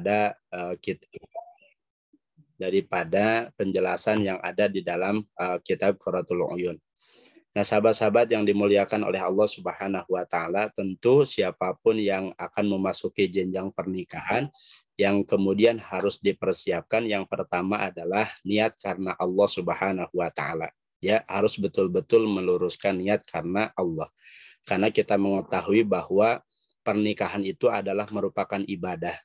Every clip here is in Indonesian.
daripada uh, eh, kita daripada penjelasan yang ada di dalam uh, kitab Quratul Uyun. Nah, sahabat-sahabat yang dimuliakan oleh Allah Subhanahu wa taala, tentu siapapun yang akan memasuki jenjang pernikahan yang kemudian harus dipersiapkan yang pertama adalah niat karena Allah Subhanahu wa taala. Ya, harus betul-betul meluruskan niat karena Allah. Karena kita mengetahui bahwa pernikahan itu adalah merupakan ibadah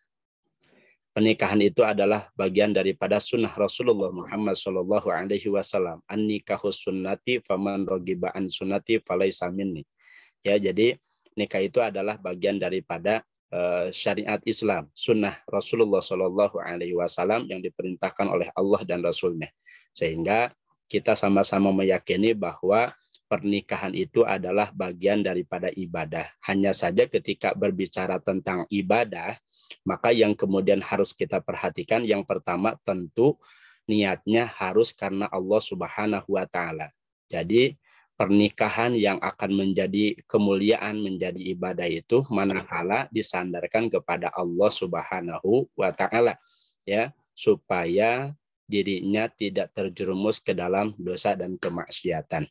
pernikahan itu adalah bagian daripada sunnah Rasulullah Muhammad Shallallahu Alaihi Wasallam. an sunnati faman rogiba an sunnati falaisa minni. Ya, jadi nikah itu adalah bagian daripada eh, syariat Islam, sunnah Rasulullah Shallallahu Alaihi Wasallam yang diperintahkan oleh Allah dan Rasulnya. Sehingga kita sama-sama meyakini bahwa pernikahan itu adalah bagian daripada ibadah. Hanya saja ketika berbicara tentang ibadah, maka yang kemudian harus kita perhatikan yang pertama tentu niatnya harus karena Allah Subhanahu wa taala. Jadi pernikahan yang akan menjadi kemuliaan menjadi ibadah itu manakala disandarkan kepada Allah Subhanahu wa taala ya supaya dirinya tidak terjerumus ke dalam dosa dan kemaksiatan.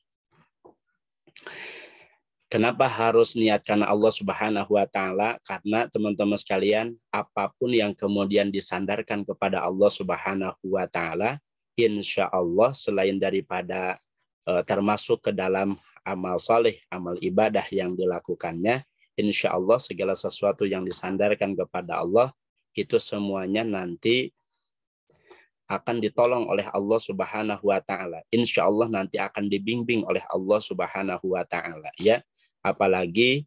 Kenapa harus niat karena Allah Subhanahu wa taala? Karena teman-teman sekalian, apapun yang kemudian disandarkan kepada Allah Subhanahu wa taala, insya Allah selain daripada eh, termasuk ke dalam amal saleh, amal ibadah yang dilakukannya, insya Allah segala sesuatu yang disandarkan kepada Allah itu semuanya nanti akan ditolong oleh Allah Subhanahu wa taala. Insya Allah nanti akan dibimbing oleh Allah Subhanahu wa taala ya. Apalagi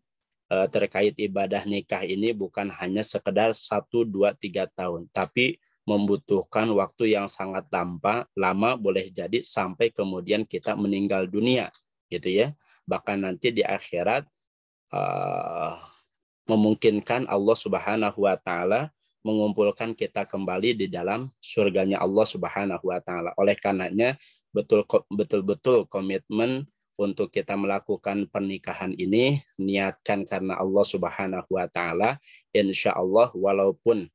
eh, terkait ibadah nikah ini bukan hanya sekedar 1 2 3 tahun, tapi membutuhkan waktu yang sangat lama, lama boleh jadi sampai kemudian kita meninggal dunia gitu ya. Bahkan nanti di akhirat uh, memungkinkan Allah Subhanahu wa taala mengumpulkan kita kembali di dalam surganya Allah Subhanahu wa taala. Oleh karenanya betul betul-betul komitmen untuk kita melakukan pernikahan ini niatkan karena Allah Subhanahu wa taala insya Allah walaupun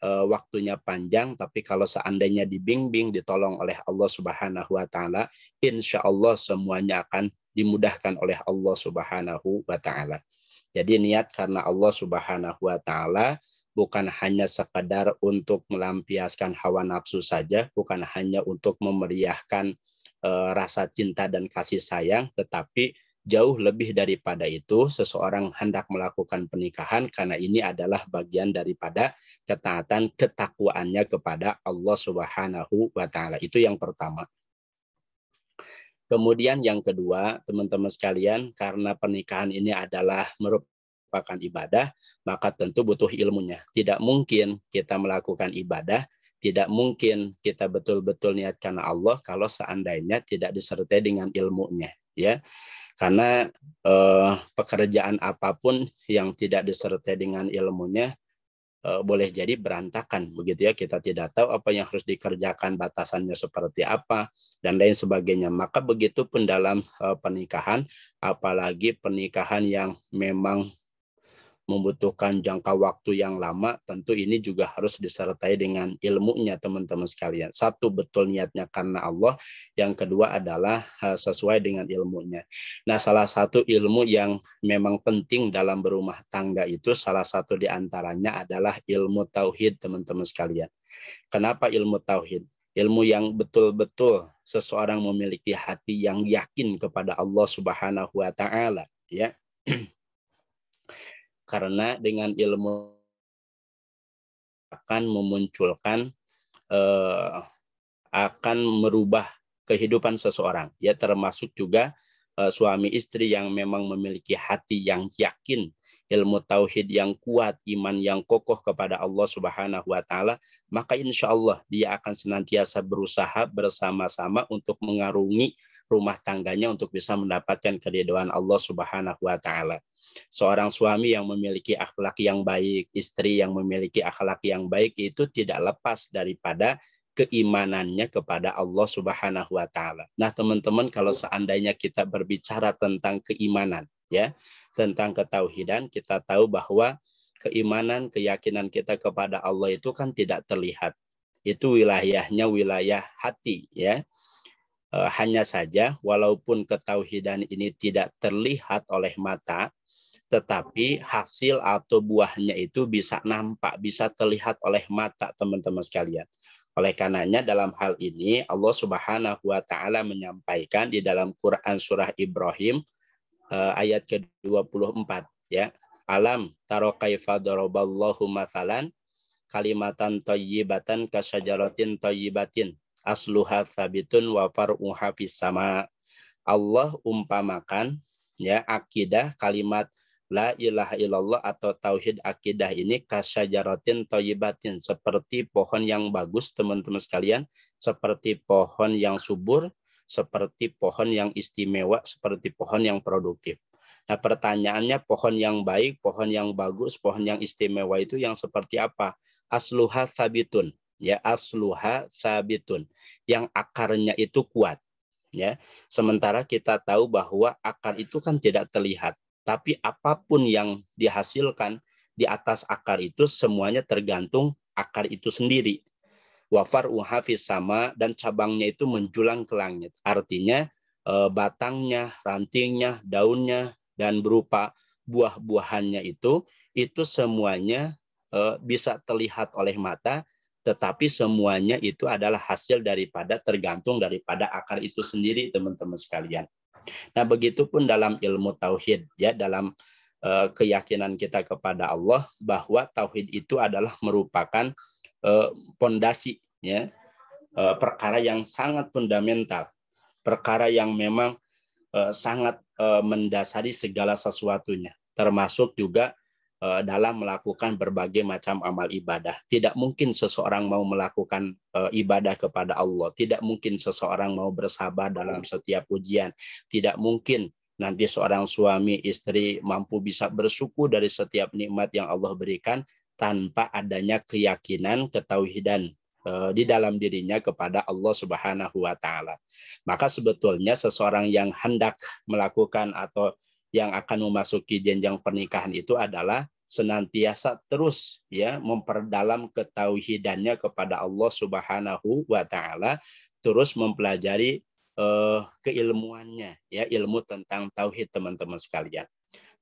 eh, waktunya panjang tapi kalau seandainya dibimbing ditolong oleh Allah Subhanahu wa taala insya Allah semuanya akan dimudahkan oleh Allah Subhanahu wa taala. Jadi niat karena Allah Subhanahu wa taala bukan hanya sekadar untuk melampiaskan hawa nafsu saja, bukan hanya untuk memeriahkan eh, rasa cinta dan kasih sayang, tetapi jauh lebih daripada itu seseorang hendak melakukan pernikahan karena ini adalah bagian daripada ketaatan ketakwaannya kepada Allah Subhanahu wa taala. Itu yang pertama. Kemudian yang kedua, teman-teman sekalian, karena pernikahan ini adalah merupakan merupakan ibadah, maka tentu butuh ilmunya. Tidak mungkin kita melakukan ibadah, tidak mungkin kita betul-betul niatkan Allah kalau seandainya tidak disertai dengan ilmunya, ya. Karena eh, pekerjaan apapun yang tidak disertai dengan ilmunya eh, boleh jadi berantakan, begitu ya. Kita tidak tahu apa yang harus dikerjakan, batasannya seperti apa dan lain sebagainya. Maka begitu pun dalam eh, pernikahan, apalagi pernikahan yang memang membutuhkan jangka waktu yang lama, tentu ini juga harus disertai dengan ilmunya teman-teman sekalian. Satu betul niatnya karena Allah, yang kedua adalah eh, sesuai dengan ilmunya. Nah, salah satu ilmu yang memang penting dalam berumah tangga itu salah satu diantaranya adalah ilmu tauhid teman-teman sekalian. Kenapa ilmu tauhid? ilmu yang betul-betul seseorang memiliki hati yang yakin kepada Allah Subhanahu wa taala ya karena dengan ilmu akan memunculkan eh, akan merubah kehidupan seseorang ya termasuk juga eh, suami istri yang memang memiliki hati yang yakin ilmu tauhid yang kuat, iman yang kokoh kepada Allah Subhanahu wa taala, maka insya Allah dia akan senantiasa berusaha bersama-sama untuk mengarungi rumah tangganya untuk bisa mendapatkan keridhaan Allah Subhanahu wa taala. Seorang suami yang memiliki akhlak yang baik, istri yang memiliki akhlak yang baik itu tidak lepas daripada keimanannya kepada Allah Subhanahu wa taala. Nah, teman-teman kalau seandainya kita berbicara tentang keimanan ya, tentang ketauhidan, kita tahu bahwa keimanan, keyakinan kita kepada Allah itu kan tidak terlihat. Itu wilayahnya wilayah hati ya Eh, hanya saja walaupun ketauhidan ini tidak terlihat oleh mata tetapi hasil atau buahnya itu bisa nampak, bisa terlihat oleh mata teman-teman sekalian. Oleh karenanya dalam hal ini Allah Subhanahu wa taala menyampaikan di dalam Quran surah Ibrahim eh, ayat ke-24 ya. Alam taro kaifa daraballahu mathalan kalimatan thayyibatan kasajaratin thayyibatin asluha sabitun wa far'uha fis sama. Allah umpamakan ya akidah kalimat la ilaha illallah atau tauhid akidah ini kasyajaratin thayyibatin seperti pohon yang bagus teman-teman sekalian seperti pohon yang subur seperti pohon yang istimewa seperti pohon yang produktif Nah, pertanyaannya pohon yang baik, pohon yang bagus, pohon yang istimewa itu yang seperti apa? Asluha sabitun ya asluha sabitun yang akarnya itu kuat ya sementara kita tahu bahwa akar itu kan tidak terlihat tapi apapun yang dihasilkan di atas akar itu semuanya tergantung akar itu sendiri wafar uhafis sama dan cabangnya itu menjulang ke langit artinya eh, batangnya rantingnya daunnya dan berupa buah-buahannya itu itu semuanya eh, bisa terlihat oleh mata tetapi semuanya itu adalah hasil daripada tergantung daripada akar itu sendiri teman-teman sekalian. Nah, begitupun dalam ilmu tauhid ya dalam uh, keyakinan kita kepada Allah bahwa tauhid itu adalah merupakan eh, pondasi uh, ya uh, perkara yang sangat fundamental, perkara yang memang sangat mendasari segala sesuatunya, termasuk juga Eh, dalam melakukan berbagai macam amal ibadah. Tidak mungkin seseorang mau melakukan eh, ibadah kepada Allah. Tidak mungkin seseorang mau bersabar dalam setiap ujian. Tidak mungkin nanti seorang suami istri mampu bisa bersyukur dari setiap nikmat yang Allah berikan tanpa adanya keyakinan ketauhidan eh, di dalam dirinya kepada Allah Subhanahu wa taala. Maka sebetulnya seseorang yang hendak melakukan atau yang akan memasuki jenjang pernikahan itu adalah senantiasa terus ya memperdalam ketauhidannya kepada Allah Subhanahu wa taala, terus mempelajari eh, keilmuannya ya ilmu tentang tauhid teman-teman sekalian.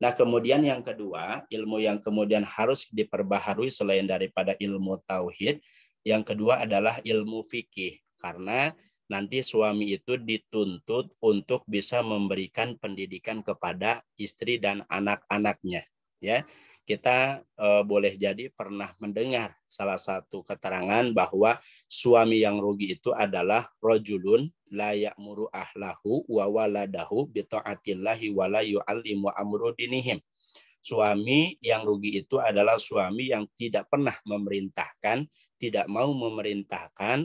Nah, kemudian yang kedua, ilmu yang kemudian harus diperbaharui selain daripada ilmu tauhid, yang kedua adalah ilmu fikih karena nanti suami itu dituntut untuk bisa memberikan pendidikan kepada istri dan anak-anaknya ya kita e, boleh jadi pernah mendengar salah satu keterangan bahwa suami yang rugi itu adalah rojulun layak muru ahlahu wa waladahu bito'atillahi wa la amru Suami yang rugi itu adalah suami yang tidak pernah memerintahkan, tidak mau memerintahkan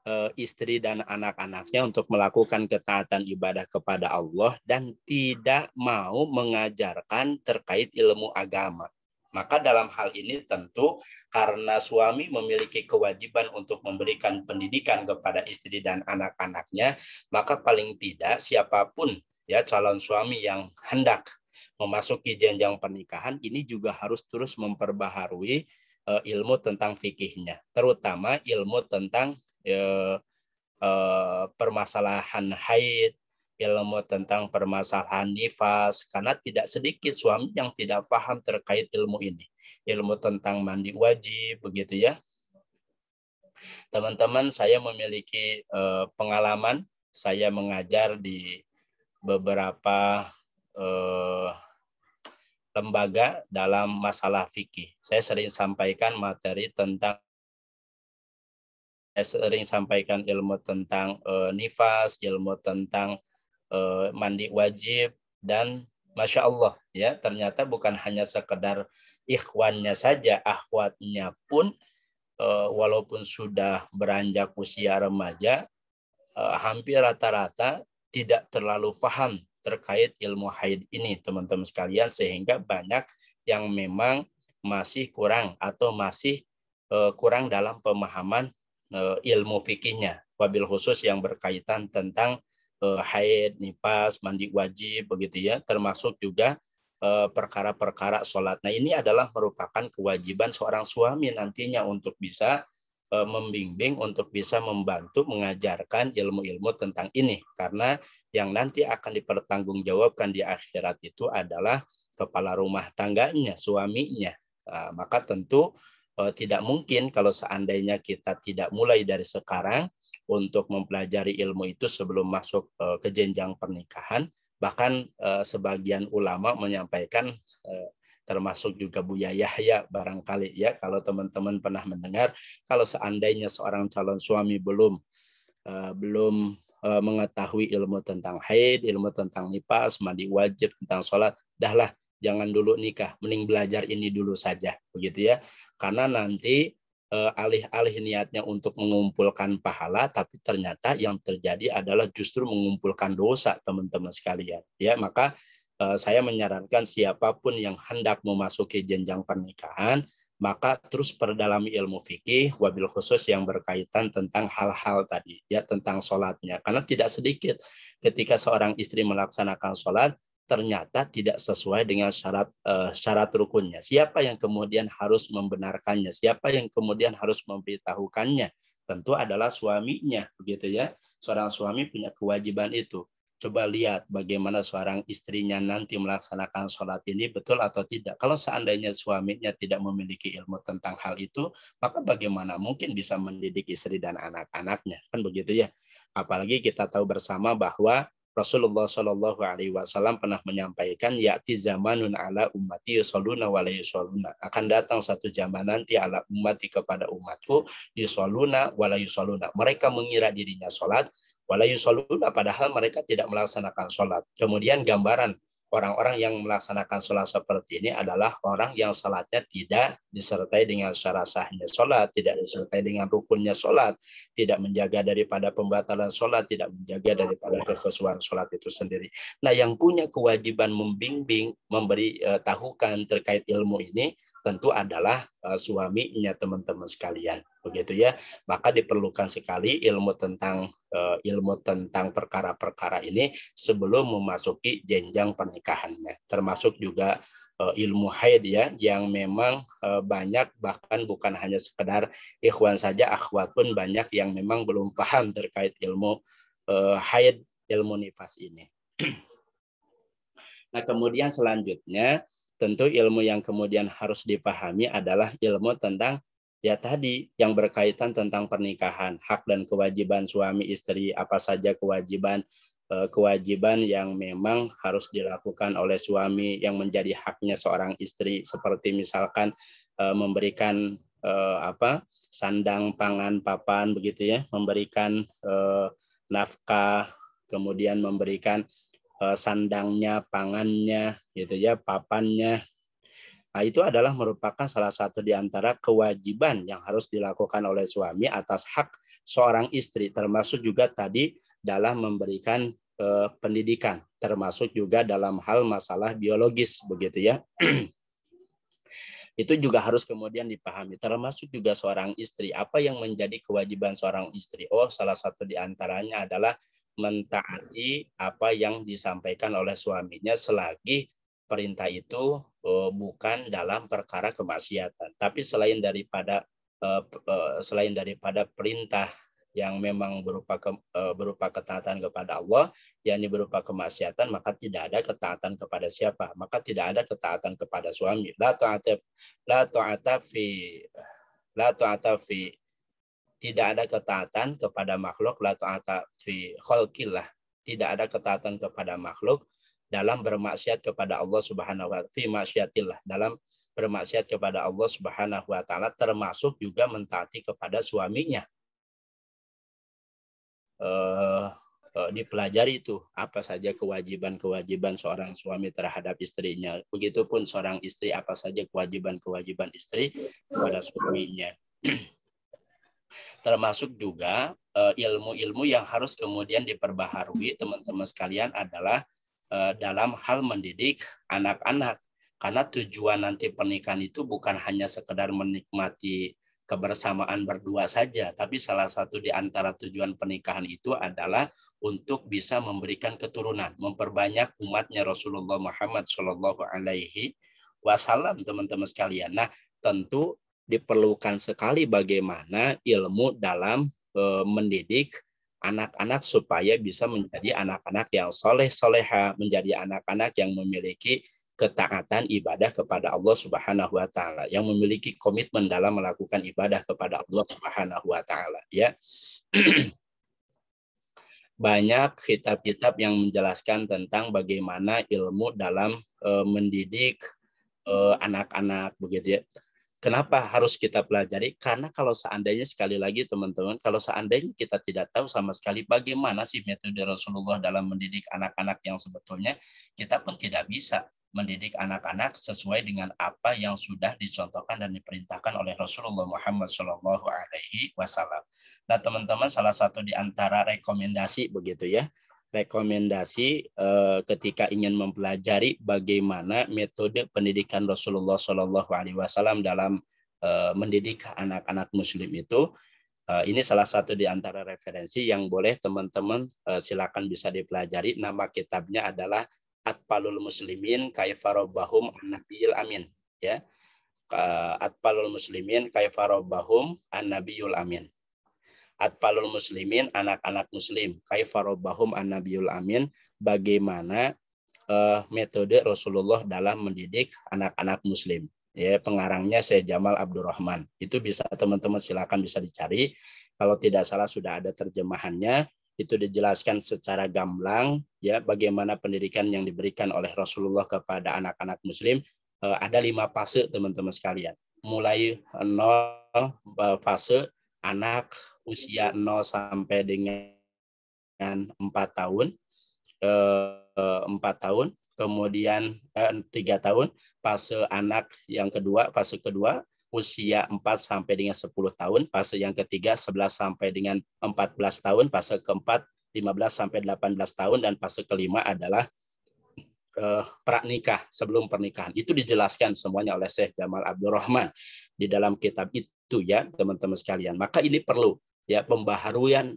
Eh, istri dan anak-anaknya untuk melakukan ketaatan ibadah kepada Allah dan tidak mau mengajarkan terkait ilmu agama. Maka dalam hal ini tentu karena suami memiliki kewajiban untuk memberikan pendidikan kepada istri dan anak-anaknya, maka paling tidak siapapun ya calon suami yang hendak memasuki jenjang pernikahan ini juga harus terus memperbaharui eh, ilmu tentang fikihnya, terutama ilmu tentang ya, uh, permasalahan haid, ilmu tentang permasalahan nifas karena tidak sedikit suami yang tidak paham terkait ilmu ini. Ilmu tentang mandi wajib begitu ya. Teman-teman, saya memiliki uh, pengalaman saya mengajar di beberapa uh, lembaga dalam masalah fikih. Saya sering sampaikan materi tentang Eh, sering sampaikan ilmu tentang uh, nifas, ilmu tentang uh, mandi wajib dan masya Allah ya ternyata bukan hanya sekedar ikhwannya saja, akhwatnya pun uh, walaupun sudah beranjak usia remaja uh, hampir rata-rata tidak terlalu paham terkait ilmu haid ini teman-teman sekalian sehingga banyak yang memang masih kurang atau masih kurang dalam pemahaman Eh, ilmu fikihnya, wabil khusus yang berkaitan tentang eh, haid, nifas, mandi wajib, begitu ya, termasuk juga eh, perkara-perkara sholat. Nah ini adalah merupakan kewajiban seorang suami nantinya untuk bisa membimbing untuk bisa membantu mengajarkan ilmu-ilmu tentang ini karena yang nanti akan dipertanggungjawabkan di akhirat itu adalah kepala rumah tangganya suaminya nah, maka tentu Eh, tidak mungkin kalau seandainya kita tidak mulai dari sekarang untuk mempelajari ilmu itu sebelum masuk eh, ke jenjang pernikahan. Bahkan eh, sebagian ulama menyampaikan termasuk juga Buya Yahya barangkali ya kalau teman-teman pernah mendengar kalau seandainya seorang calon suami belum belum mengetahui ilmu tentang haid, ilmu tentang nifas, mandi wajib, tentang sholat, dahlah jangan dulu nikah, mending belajar ini dulu saja, begitu ya. Karena nanti eh, alih-alih niatnya untuk mengumpulkan pahala, tapi ternyata yang terjadi adalah justru mengumpulkan dosa, teman-teman sekalian. Ya, maka eh, saya menyarankan siapapun yang hendak memasuki jenjang pernikahan, maka terus perdalami ilmu fikih wabil khusus yang berkaitan tentang hal-hal tadi ya tentang sholatnya karena tidak sedikit ketika seorang istri melaksanakan sholat ternyata tidak sesuai dengan syarat uh, syarat rukunnya. Siapa yang kemudian harus membenarkannya? Siapa yang kemudian harus memberitahukannya? Tentu adalah suaminya, begitu ya. Seorang suami punya kewajiban itu. Coba lihat bagaimana seorang istrinya nanti melaksanakan sholat ini betul atau tidak. Kalau seandainya suaminya tidak memiliki ilmu tentang hal itu, maka bagaimana mungkin bisa mendidik istri dan anak-anaknya? Kan begitu ya. Apalagi kita tahu bersama bahwa Rasulullah Shallallahu Alaihi Wasallam pernah menyampaikan yakti zamanun ala ummati yusoluna wala yusoluna akan datang satu zaman nanti ala ummati kepada umatku yusoluna wala yusoluna mereka mengira dirinya sholat wala yusoluna padahal mereka tidak melaksanakan sholat kemudian gambaran orang-orang yang melaksanakan sholat seperti ini adalah orang yang sholatnya tidak disertai dengan secara sahnya sholat, tidak disertai dengan rukunnya sholat, tidak menjaga daripada pembatalan sholat, tidak menjaga daripada kesesuaian sholat itu sendiri. Nah, yang punya kewajiban membimbing, memberi eh, tahukan terkait ilmu ini tentu adalah eh, suaminya teman-teman sekalian begitu ya maka diperlukan sekali ilmu tentang eh, ilmu tentang perkara-perkara ini sebelum memasuki jenjang pernikahannya termasuk juga eh, ilmu haid ya yang memang banyak bahkan bukan hanya sekedar ikhwan saja akhwat pun banyak yang memang belum paham terkait ilmu haid ilmu nifas ini. Nah, kemudian selanjutnya tentu ilmu yang kemudian harus dipahami adalah ilmu tentang ya tadi yang berkaitan tentang pernikahan, hak dan kewajiban suami istri, apa saja kewajiban eh, kewajiban yang memang harus dilakukan oleh suami yang menjadi haknya seorang istri seperti misalkan eh, memberikan eh, apa sandang pangan papan begitu ya memberikan nafkah kemudian memberikan Eh, sandangnya, pangannya, gitu ya, papannya. Nah, itu adalah merupakan salah satu di antara kewajiban yang harus dilakukan oleh suami atas hak seorang istri, termasuk juga tadi dalam memberikan eh, pendidikan, termasuk juga dalam hal masalah biologis, begitu ya. itu juga harus kemudian dipahami, termasuk juga seorang istri. Apa yang menjadi kewajiban seorang istri? Oh, salah satu di antaranya adalah mentaati apa yang disampaikan oleh suaminya selagi perintah itu e, bukan dalam perkara kemaksiatan. Tapi selain daripada e, e, selain daripada perintah yang memang berupa ke, berupa ketaatan kepada Allah, yakni berupa kemaksiatan, maka tidak ada ketaatan kepada siapa? Maka tidak ada ketaatan kepada suami. La ta'ata la ta'ata fi la ta'ata fi tidak ada ketaatan kepada makhluk la ta'ata fi khalqillah. Tidak ada ketaatan kepada makhluk dalam bermaksiat kepada Allah Subhanahu wa fi maksiatillah dalam bermaksiat kepada Allah Subhanahu wa taala termasuk juga mentaati kepada suaminya. Uh, dipelajari itu apa saja kewajiban-kewajiban seorang suami terhadap istrinya. Begitupun seorang istri apa saja kewajiban-kewajiban istri kepada suaminya. termasuk juga eh, ilmu-ilmu yang harus kemudian diperbaharui teman-teman sekalian adalah eh, dalam hal mendidik anak-anak karena tujuan nanti pernikahan itu bukan hanya sekedar menikmati kebersamaan berdua saja, tapi salah satu di antara tujuan pernikahan itu adalah untuk bisa memberikan keturunan, memperbanyak umatnya Rasulullah Muhammad Shallallahu Alaihi Wasallam, teman-teman sekalian. Nah, tentu diperlukan sekali bagaimana ilmu dalam e, mendidik anak-anak supaya bisa menjadi anak-anak yang soleh soleha, menjadi anak-anak yang memiliki ketaatan ibadah kepada Allah Subhanahu wa taala, yang memiliki komitmen dalam melakukan ibadah kepada Allah Subhanahu wa taala, ya. Banyak kitab-kitab yang menjelaskan tentang bagaimana ilmu dalam e, mendidik eh, anak-anak begitu ya Kenapa harus kita pelajari? Karena kalau seandainya sekali lagi teman-teman, kalau seandainya kita tidak tahu sama sekali bagaimana sih metode Rasulullah dalam mendidik anak-anak yang sebetulnya kita pun tidak bisa mendidik anak-anak sesuai dengan apa yang sudah dicontohkan dan diperintahkan oleh Rasulullah Muhammad Shallallahu Alaihi Wasallam. Nah, teman-teman, salah satu di antara rekomendasi begitu ya rekomendasi uh, ketika ingin mempelajari bagaimana metode pendidikan Rasulullah Shallallahu Alaihi Wasallam dalam uh, mendidik anak-anak Muslim itu uh, ini salah satu di antara referensi yang boleh teman-teman uh, silakan bisa dipelajari nama kitabnya adalah Atpalul Muslimin Kaifarobahum Anabiyil Amin ya Atpalul Muslimin Kaifarobahum Anabiyul Amin atfalul muslimin anak-anak muslim kaifarobahum an Nabiul amin bagaimana uh, metode Rasulullah dalam mendidik anak-anak muslim ya pengarangnya Syekh Jamal Abdurrahman itu bisa teman-teman silakan bisa dicari kalau tidak salah sudah ada terjemahannya itu dijelaskan secara gamblang ya bagaimana pendidikan yang diberikan oleh Rasulullah kepada anak-anak muslim eh, ada lima fase teman-teman sekalian mulai nol eh, fase anak usia 0 sampai dengan 4 tahun, eh, empat tahun, kemudian eh, tiga tahun, fase anak yang kedua, fase kedua usia 4 sampai dengan 10 tahun, fase yang ketiga 11 sampai dengan 14 tahun, fase keempat 15 sampai 18 tahun dan fase kelima adalah eh, pranikah sebelum pernikahan. Itu dijelaskan semuanya oleh Syekh Jamal Abdurrahman di dalam kitab itu itu ya teman-teman sekalian. Maka ini perlu ya pembaharuan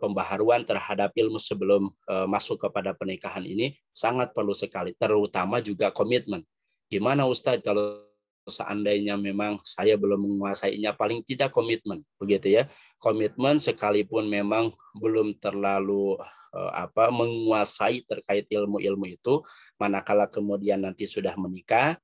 pembaharuan terhadap ilmu sebelum uh, masuk kepada pernikahan ini sangat perlu sekali, terutama juga komitmen. Gimana Ustadz kalau seandainya memang saya belum menguasainya paling tidak komitmen begitu ya komitmen sekalipun memang belum terlalu eh, apa menguasai terkait ilmu-ilmu itu manakala kemudian nanti sudah menikah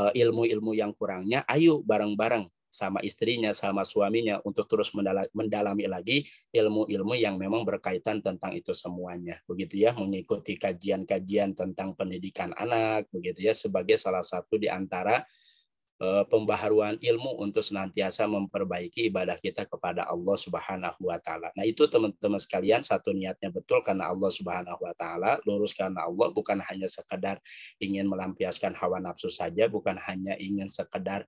eh, ilmu-ilmu yang kurangnya ayo bareng-bareng sama istrinya, sama suaminya untuk terus mendalami lagi ilmu-ilmu yang memang berkaitan tentang itu semuanya. Begitu ya, mengikuti kajian-kajian tentang pendidikan anak, begitu ya, sebagai salah satu di antara eh, pembaharuan ilmu untuk senantiasa memperbaiki ibadah kita kepada Allah Subhanahu wa taala. Nah, itu teman-teman sekalian satu niatnya betul karena Allah Subhanahu wa taala, lurus karena Allah bukan hanya sekedar ingin melampiaskan hawa nafsu saja, bukan hanya ingin sekedar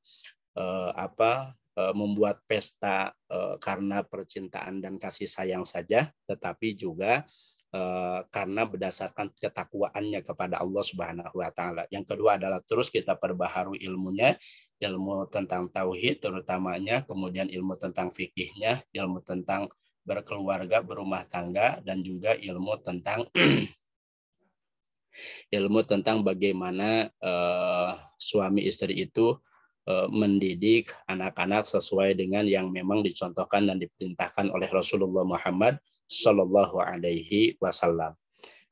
eh, apa eh, membuat pesta eh, karena percintaan dan kasih sayang saja, tetapi juga eh, karena berdasarkan ketakwaannya kepada Allah Subhanahu wa taala. Yang kedua adalah terus kita perbaharui ilmunya, ilmu tentang tauhid terutamanya, kemudian ilmu tentang fikihnya, ilmu tentang berkeluarga, berumah tangga, dan juga ilmu tentang ilmu tentang bagaimana uh, suami istri itu Eh, mendidik anak-anak sesuai dengan yang memang dicontohkan dan diperintahkan oleh Rasulullah Muhammad Shallallahu Alaihi Wasallam.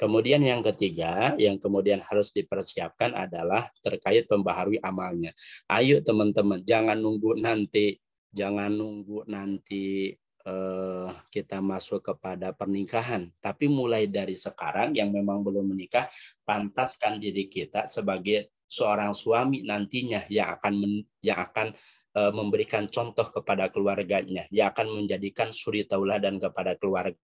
Kemudian yang ketiga, yang kemudian harus dipersiapkan adalah terkait pembaharui amalnya. Ayo teman-teman, jangan nunggu nanti, jangan nunggu nanti eh, kita masuk kepada pernikahan. Tapi mulai dari sekarang, yang memang belum menikah, pantaskan diri kita sebagai seorang suami nantinya yang akan men, yang akan eh, memberikan contoh kepada keluarganya, yang akan menjadikan suri tauladan kepada keluarganya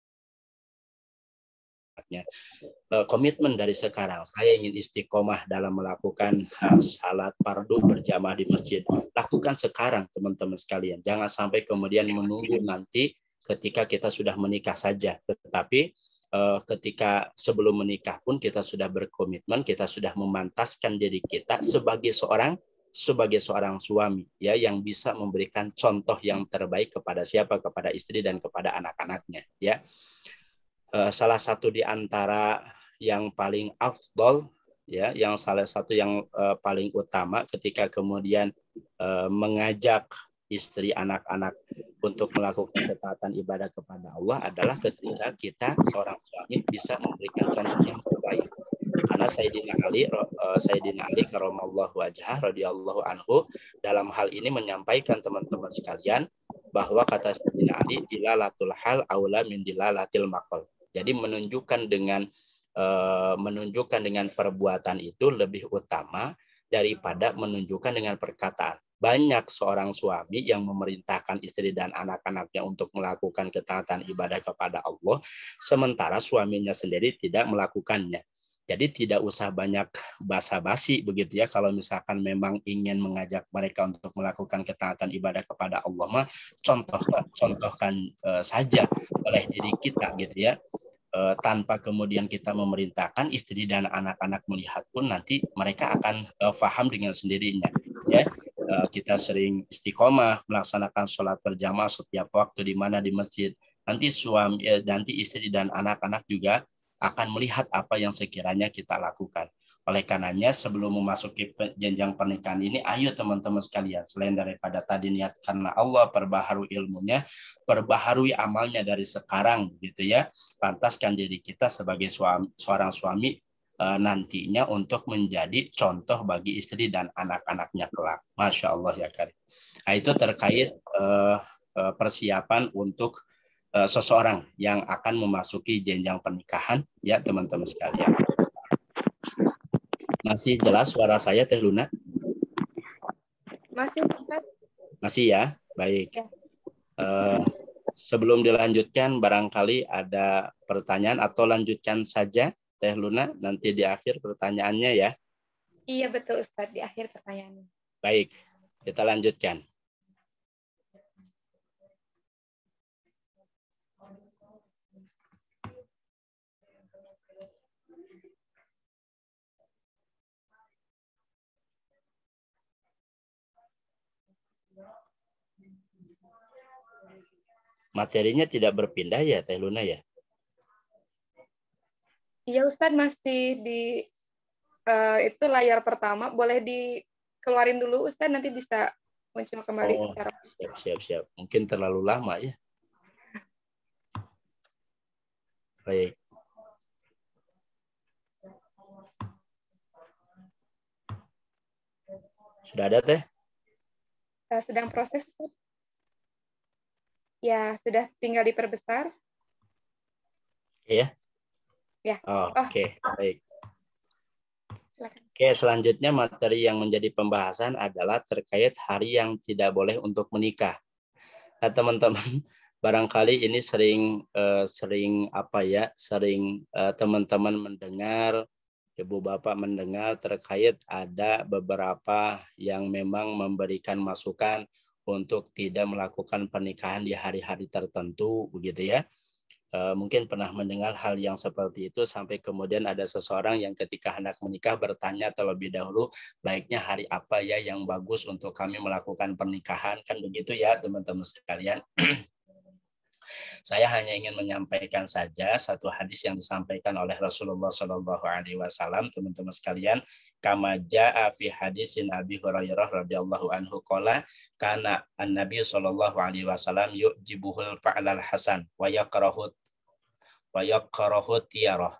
eh, komitmen dari sekarang saya ingin istiqomah dalam melakukan salat pardu berjamaah di masjid lakukan sekarang teman-teman sekalian jangan sampai kemudian menunggu nanti ketika kita sudah menikah saja tetapi Eh, ketika sebelum menikah pun kita sudah berkomitmen, kita sudah memantaskan diri kita sebagai seorang sebagai seorang suami ya yang bisa memberikan contoh yang terbaik kepada siapa kepada istri dan kepada anak-anaknya ya eh, salah satu di antara yang paling afdol ya yang salah satu yang eh, paling utama ketika kemudian mengajak istri, anak-anak untuk melakukan ketaatan ibadah kepada Allah adalah ketika kita seorang suami bisa memberikan contoh yang terbaik. Karena Sayyidina Ali, eh, Sayyidina Ali karomallahu wajah radhiyallahu anhu dalam hal ini menyampaikan teman-teman sekalian bahwa kata Sayyidina Ali dilalatul hal aula min dilalatil makol. Jadi menunjukkan dengan eh, menunjukkan dengan perbuatan itu lebih utama daripada menunjukkan dengan perkataan banyak seorang suami yang memerintahkan istri dan anak-anaknya untuk melakukan ketaatan ibadah kepada Allah, sementara suaminya sendiri tidak melakukannya. Jadi tidak usah banyak basa-basi begitu ya kalau misalkan memang ingin mengajak mereka untuk melakukan ketaatan ibadah kepada Allah mah contohkan contohkan eh, e, saja oleh diri kita gitu ya e, tanpa kemudian kita memerintahkan istri dan anak-anak melihat pun nanti mereka akan e, faham dengan sendirinya ya Eh, kita sering istiqomah melaksanakan sholat berjamaah setiap waktu di mana di masjid. Nanti suami, eh, nanti istri dan anak-anak juga akan melihat apa yang sekiranya kita lakukan. Oleh karenanya sebelum memasuki jenjang pernikahan ini, ayo teman-teman sekalian, selain daripada tadi niat karena Allah, perbaharui ilmunya, perbaharui amalnya dari sekarang gitu ya. Pantaskan diri kita sebagai suami, seorang suami Eh, nantinya untuk menjadi contoh bagi istri dan anak-anaknya kelak. Masya Allah ya Karim. Nah, itu terkait uh, persiapan untuk uh, seseorang yang akan memasuki jenjang pernikahan, ya teman-teman sekalian. Masih jelas suara saya Teh Luna? Masih Ustaz. Masih ya, baik. Ya. Uh, sebelum dilanjutkan, barangkali ada pertanyaan atau lanjutkan saja Teh Luna nanti di akhir pertanyaannya ya. Iya betul Ustaz, di akhir pertanyaannya. Baik, kita lanjutkan. Materinya tidak berpindah ya Teh Luna ya? Iya Ustad masih di uh, itu layar pertama boleh dikeluarin dulu Ustad nanti bisa muncul kembali oh, secara siap siap siap mungkin terlalu lama ya baik sudah ada teh uh, sedang proses Ustaz. ya sudah tinggal diperbesar ya Ya. Oh, Oke, okay. Oh. baik. Oke, Oke, selanjutnya materi yang menjadi pembahasan adalah terkait hari yang tidak boleh untuk menikah. Nah, teman-teman, barangkali ini sering uh, sering apa ya, sering eh, teman-teman mendengar Ibu Bapak mendengar terkait ada beberapa yang memang memberikan masukan untuk tidak melakukan pernikahan di hari-hari tertentu begitu ya. Eh, mungkin pernah mendengar hal yang seperti itu sampai kemudian ada seseorang yang ketika hendak menikah bertanya terlebih dahulu baiknya hari apa ya yang bagus untuk kami melakukan pernikahan kan begitu ya teman-teman sekalian Saya hanya ingin menyampaikan saja satu hadis yang disampaikan oleh Rasulullah Shallallahu Alaihi Wasallam, teman-teman sekalian. Kamaja fi hadisin Abi Hurairah radhiyallahu anhu qala karena an-nabi Shallallahu alaihi wasallam jibuhul faalal hasan wa yakrahu wa yakrahu tiaroh,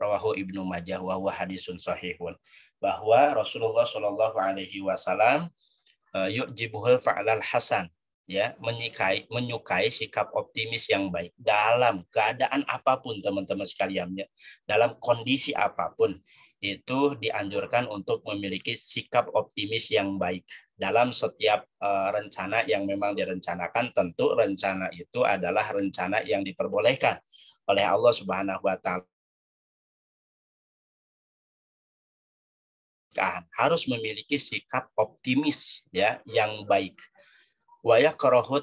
rawahu Ibnu Majah wa huwa hadisun sahihun bahwa Rasulullah Shallallahu alaihi wasallam eh, jibuhul faalal hasan ya menyukai, menyukai sikap optimis yang baik dalam keadaan apapun teman-teman sekaliannya dalam kondisi apapun itu dianjurkan untuk memiliki sikap optimis yang baik dalam setiap uh, rencana yang memang direncanakan tentu rencana itu adalah rencana yang diperbolehkan oleh Allah Subhanahu wa taala kan, harus memiliki sikap optimis ya yang baik wa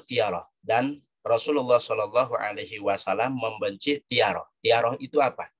tiaroh dan Rasulullah Shallallahu Alaihi Wasallam membenci tiaroh. Tiaroh itu apa?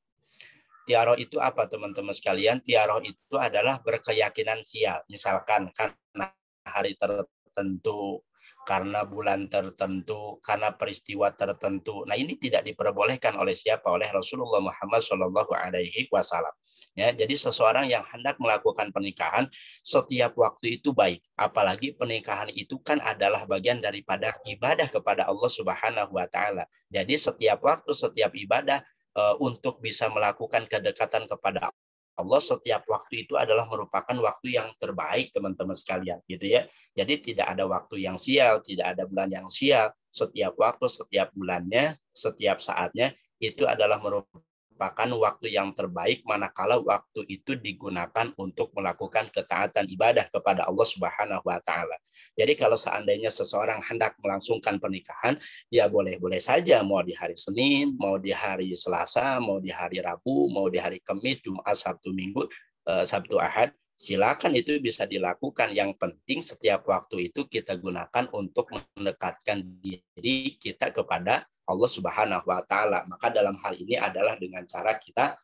Tiaroh itu apa teman-teman sekalian? Tiaroh itu adalah berkeyakinan sial. Misalkan karena hari tertentu, karena bulan tertentu, karena peristiwa tertentu. Nah ini tidak diperbolehkan oleh siapa? Oleh Rasulullah Muhammad Shallallahu Alaihi Wasallam. Ya, jadi seseorang yang hendak melakukan pernikahan setiap waktu itu baik, apalagi pernikahan itu kan adalah bagian daripada ibadah kepada Allah Subhanahu wa taala. Jadi setiap waktu, setiap ibadah e, untuk bisa melakukan kedekatan kepada Allah Allah setiap waktu itu adalah merupakan waktu yang terbaik teman-teman sekalian gitu ya. Jadi tidak ada waktu yang sial, tidak ada bulan yang sial. Setiap waktu, setiap bulannya, setiap saatnya itu adalah merupakan merupakan waktu yang terbaik manakala waktu itu digunakan untuk melakukan ketaatan ibadah kepada Allah Subhanahu wa taala. Jadi kalau seandainya seseorang hendak melangsungkan pernikahan, ya boleh-boleh saja mau di hari Senin, mau di hari Selasa, mau di hari Rabu, mau di hari Kamis, Jumat, Sabtu, Minggu, eh, Sabtu, Ahad silakan itu bisa dilakukan. Yang penting setiap waktu itu kita gunakan untuk mendekatkan diri kita kepada Allah Subhanahu wa taala. Maka dalam hal ini adalah dengan cara kita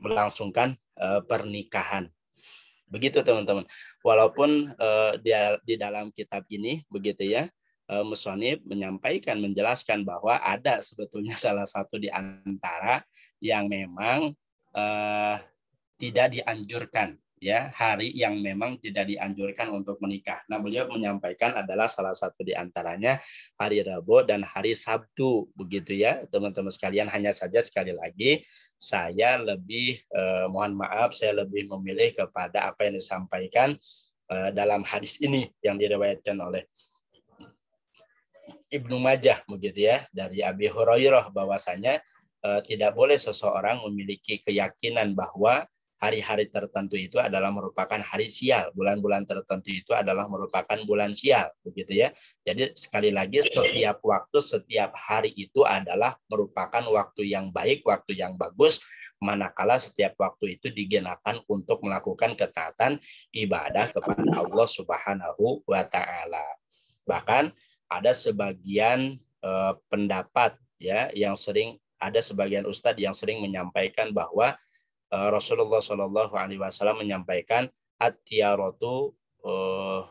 melangsungkan eh, pernikahan. Begitu teman-teman. Walaupun uh, di, dalam kitab ini begitu ya, uh, Musonib menyampaikan menjelaskan bahwa ada sebetulnya salah satu di antara yang memang tidak dianjurkan ya hari yang memang tidak dianjurkan untuk menikah. Nah, beliau menyampaikan adalah salah satu di antaranya hari Rabu dan hari Sabtu begitu ya, teman-teman sekalian. Hanya saja sekali lagi saya lebih eh, mohon maaf saya lebih memilih kepada apa yang disampaikan eh, dalam hadis ini yang diriwayatkan oleh Ibnu Majah begitu ya dari Abi Hurairah bahwasanya eh, tidak boleh seseorang memiliki keyakinan bahwa hari-hari tertentu itu adalah merupakan hari sial, bulan-bulan tertentu itu adalah merupakan bulan sial, begitu ya. Jadi sekali lagi setiap waktu, setiap hari itu adalah merupakan waktu yang baik, waktu yang bagus, manakala setiap waktu itu digenakan untuk melakukan ketaatan ibadah kepada Allah Subhanahu wa taala. Bahkan ada sebagian eh, pendapat ya yang sering ada sebagian ustadz yang sering menyampaikan bahwa Eh, Rasulullah Shallallahu Alaihi Wasallam menyampaikan atiaratu eh,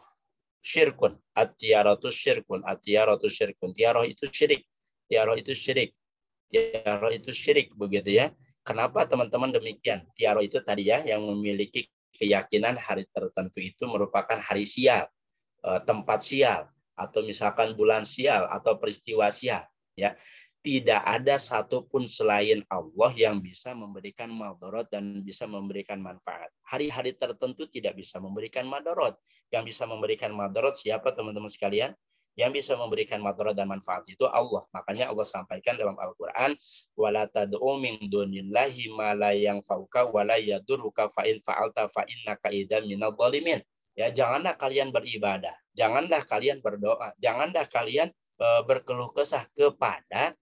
syirkun, atiaratu syirkun, atiaratu syirkun. Tiaroh itu syirik, tiaroh itu syirik, tiaroh itu syirik begitu ya. Kenapa teman-teman demikian? Tiaroh itu tadi ya yang memiliki keyakinan hari tertentu itu merupakan hari sial, eh, tempat sial, atau misalkan bulan sial atau peristiwa sial ya tidak ada satupun selain Allah yang bisa memberikan madarat dan bisa memberikan manfaat. Hari-hari tertentu tidak bisa memberikan madarat. Yang bisa memberikan madarat siapa teman-teman sekalian? yang bisa memberikan madarat dan manfaat itu Allah. Makanya Allah sampaikan dalam Al-Qur'an wala tad'u min dunillahi ma la yanfa'uka wa la yadurruka fa in fa'alta fa innaka idzan minadh dhalimin. Ya, janganlah kalian beribadah, janganlah kalian berdoa, janganlah kalian e, berkeluh kesah kepada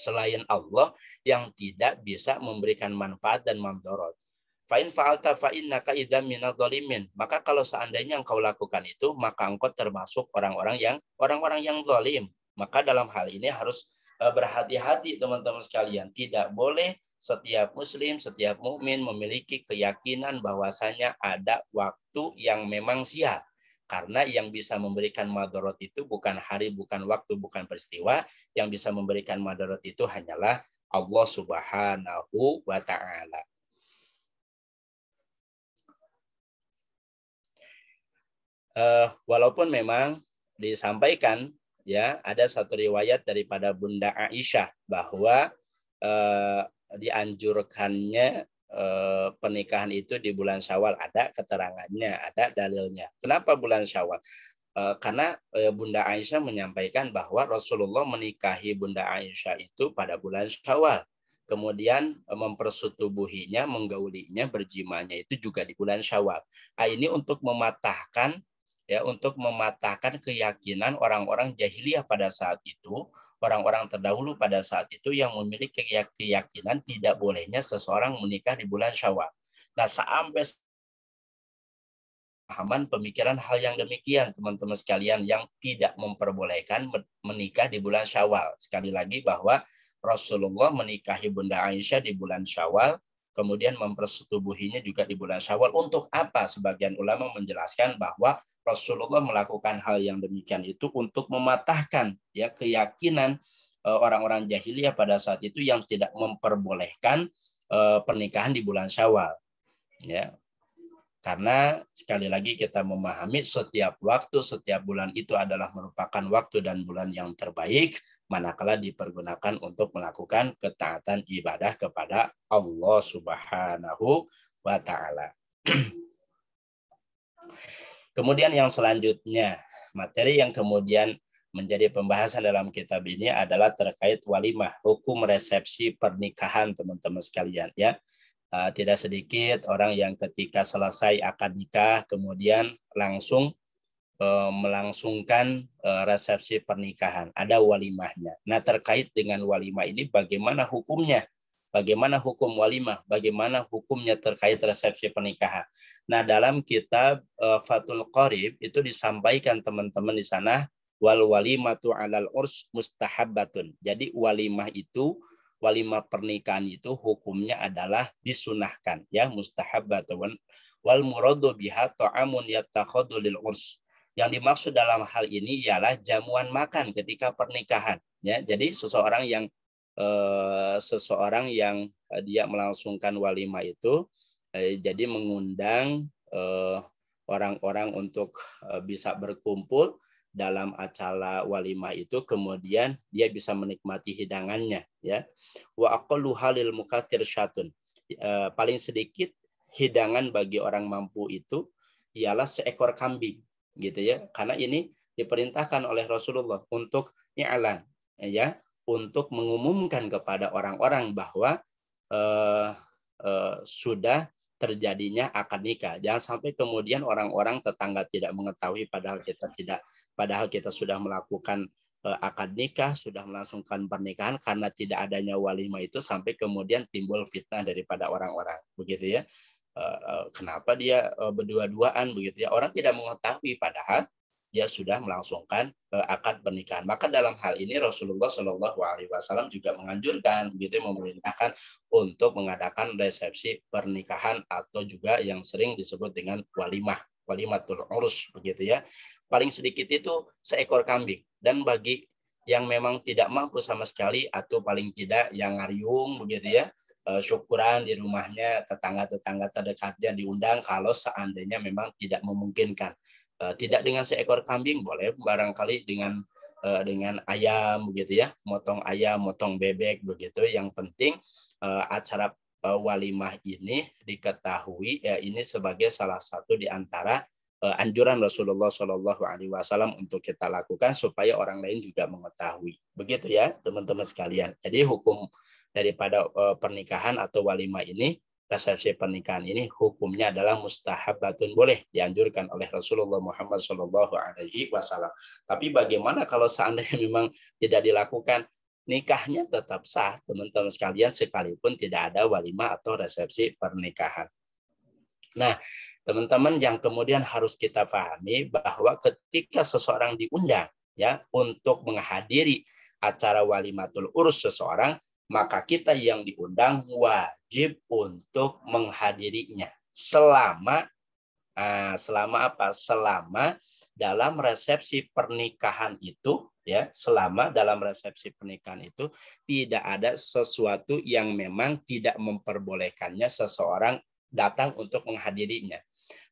selain Allah yang tidak bisa memberikan manfaat dan mandorot. Fa'in fa'alta fa'innaka idam minal dolimin. Maka kalau seandainya engkau lakukan itu, maka engkau termasuk orang-orang yang orang-orang yang dolim. Maka dalam hal ini harus e, berhati-hati teman-teman sekalian. Tidak boleh setiap muslim, setiap mukmin memiliki keyakinan bahwasanya ada waktu yang memang sihat. Karena yang bisa memberikan madorot itu bukan hari, bukan waktu, bukan peristiwa. Yang bisa memberikan madorot itu hanyalah Allah subhanahu wa ta'ala. Uh, walaupun memang disampaikan ya ada satu riwayat daripada Bunda Aisyah bahwa uh, dianjurkannya Eh, pernikahan itu di bulan Syawal ada keterangannya, ada dalilnya. Kenapa bulan Syawal? Eh, karena eh, Bunda Aisyah menyampaikan bahwa Rasulullah menikahi Bunda Aisyah itu pada bulan Syawal. Kemudian mempersetubuhinya, menggaulinya, berjimanya itu juga di bulan Syawal. Ah, ini untuk mematahkan ya untuk mematahkan keyakinan orang-orang jahiliyah pada saat itu orang-orang terdahulu pada saat itu yang memiliki keyakinan tidak bolehnya seseorang menikah di bulan Syawal. Nah, sampai pemahaman pemikiran hal yang demikian teman-teman sekalian yang tidak memperbolehkan menikah di bulan Syawal. Sekali lagi bahwa Rasulullah menikahi Bunda Aisyah di bulan Syawal, kemudian mempersetubuhinya juga di bulan Syawal. Untuk apa? Sebagian ulama menjelaskan bahwa Rasulullah melakukan hal yang demikian itu untuk mematahkan ya keyakinan eh, orang-orang jahiliyah pada saat itu yang tidak memperbolehkan eh, pernikahan di bulan Syawal. Ya. Karena sekali lagi kita memahami setiap waktu, setiap bulan itu adalah merupakan waktu dan bulan yang terbaik manakala dipergunakan untuk melakukan ketaatan ibadah kepada Allah Subhanahu wa taala. Kemudian yang selanjutnya, materi yang kemudian menjadi pembahasan dalam kitab ini adalah terkait walimah, hukum resepsi pernikahan teman-teman sekalian ya. Ah, tidak sedikit orang yang ketika selesai akad nikah kemudian langsung eh, melangsungkan eh, resepsi pernikahan. Ada walimahnya. Nah terkait dengan walimah ini bagaimana hukumnya? Bagaimana hukum walimah? Bagaimana hukumnya terkait resepsi pernikahan? Nah, dalam kitab uh, eh, Fatul Qorib itu disampaikan teman-teman di sana wal walimatu alal urs mustahabbatun. Jadi walimah itu walimah pernikahan itu hukumnya adalah disunahkan ya mustahabbatun wal muradu biha ta'amun yattakhadhu lil urs. Yang dimaksud dalam hal ini ialah jamuan makan ketika pernikahan ya. Jadi seseorang yang Eh, seseorang yang eh, dia melangsungkan walima itu eh, jadi mengundang orang-orang untuk bisa berkumpul dalam acara walima itu kemudian dia bisa menikmati hidangannya ya wa aqallu halil syatun paling sedikit hidangan bagi orang mampu itu ialah seekor kambing gitu ya karena ini diperintahkan oleh Rasulullah untuk i'lan ya untuk mengumumkan kepada orang-orang bahwa eh, eh, sudah terjadinya akad nikah. Jangan sampai kemudian orang-orang tetangga tidak mengetahui padahal kita tidak padahal kita sudah melakukan eh, akad nikah, sudah melangsungkan pernikahan karena tidak adanya walimah itu sampai kemudian timbul fitnah daripada orang-orang. Begitu ya. Eh, eh, kenapa dia eh, berdua-duaan begitu ya? Orang tidak mengetahui padahal dia sudah melangsungkan eh, akad pernikahan. Maka dalam hal ini Rasulullah Shallallahu Alaihi Wasallam juga menganjurkan, begitu ya, memerintahkan untuk mengadakan resepsi pernikahan atau juga yang sering disebut dengan walimah walimatul urus begitu ya. Paling sedikit itu seekor kambing dan bagi yang memang tidak mampu sama sekali atau paling tidak yang ngariung begitu ya eh, syukuran di rumahnya tetangga-tetangga terdekatnya diundang kalau seandainya memang tidak memungkinkan. Eh, tidak dengan seekor kambing boleh barangkali dengan uh, dengan ayam begitu ya motong ayam motong bebek begitu yang penting uh, acara uh, walimah ini diketahui ya ini sebagai salah satu di antara uh, anjuran Rasulullah Shallallahu Alaihi Wasallam untuk kita lakukan supaya orang lain juga mengetahui begitu ya teman-teman sekalian jadi hukum daripada uh, pernikahan atau walimah ini resepsi pernikahan ini hukumnya adalah mustahab, mustahabatun boleh dianjurkan oleh Rasulullah Muhammad Shallallahu Alaihi Wasallam. Tapi bagaimana kalau seandainya memang tidak dilakukan nikahnya tetap sah teman-teman sekalian sekalipun tidak ada walimah atau resepsi pernikahan. Nah, teman-teman yang kemudian harus kita pahami bahwa ketika seseorang diundang ya untuk menghadiri acara walimatul urus seseorang maka kita yang diundang wajib wajib untuk menghadirinya selama ah, selama apa? Selama dalam resepsi pernikahan itu ya, selama dalam resepsi pernikahan itu tidak ada sesuatu yang memang tidak memperbolehkannya seseorang datang untuk menghadirinya.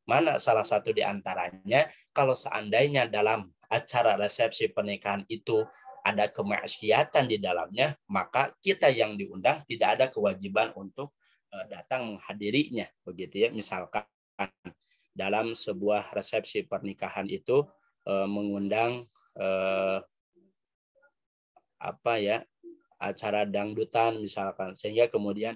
Mana salah satu diantaranya kalau seandainya dalam acara resepsi pernikahan itu ada kemaksiatan di dalamnya, maka kita yang diundang tidak ada kewajiban untuk eh, datang menghadirinya begitu ya misalkan dalam sebuah resepsi pernikahan itu eh, mengundang eh, apa ya acara dangdutan misalkan sehingga kemudian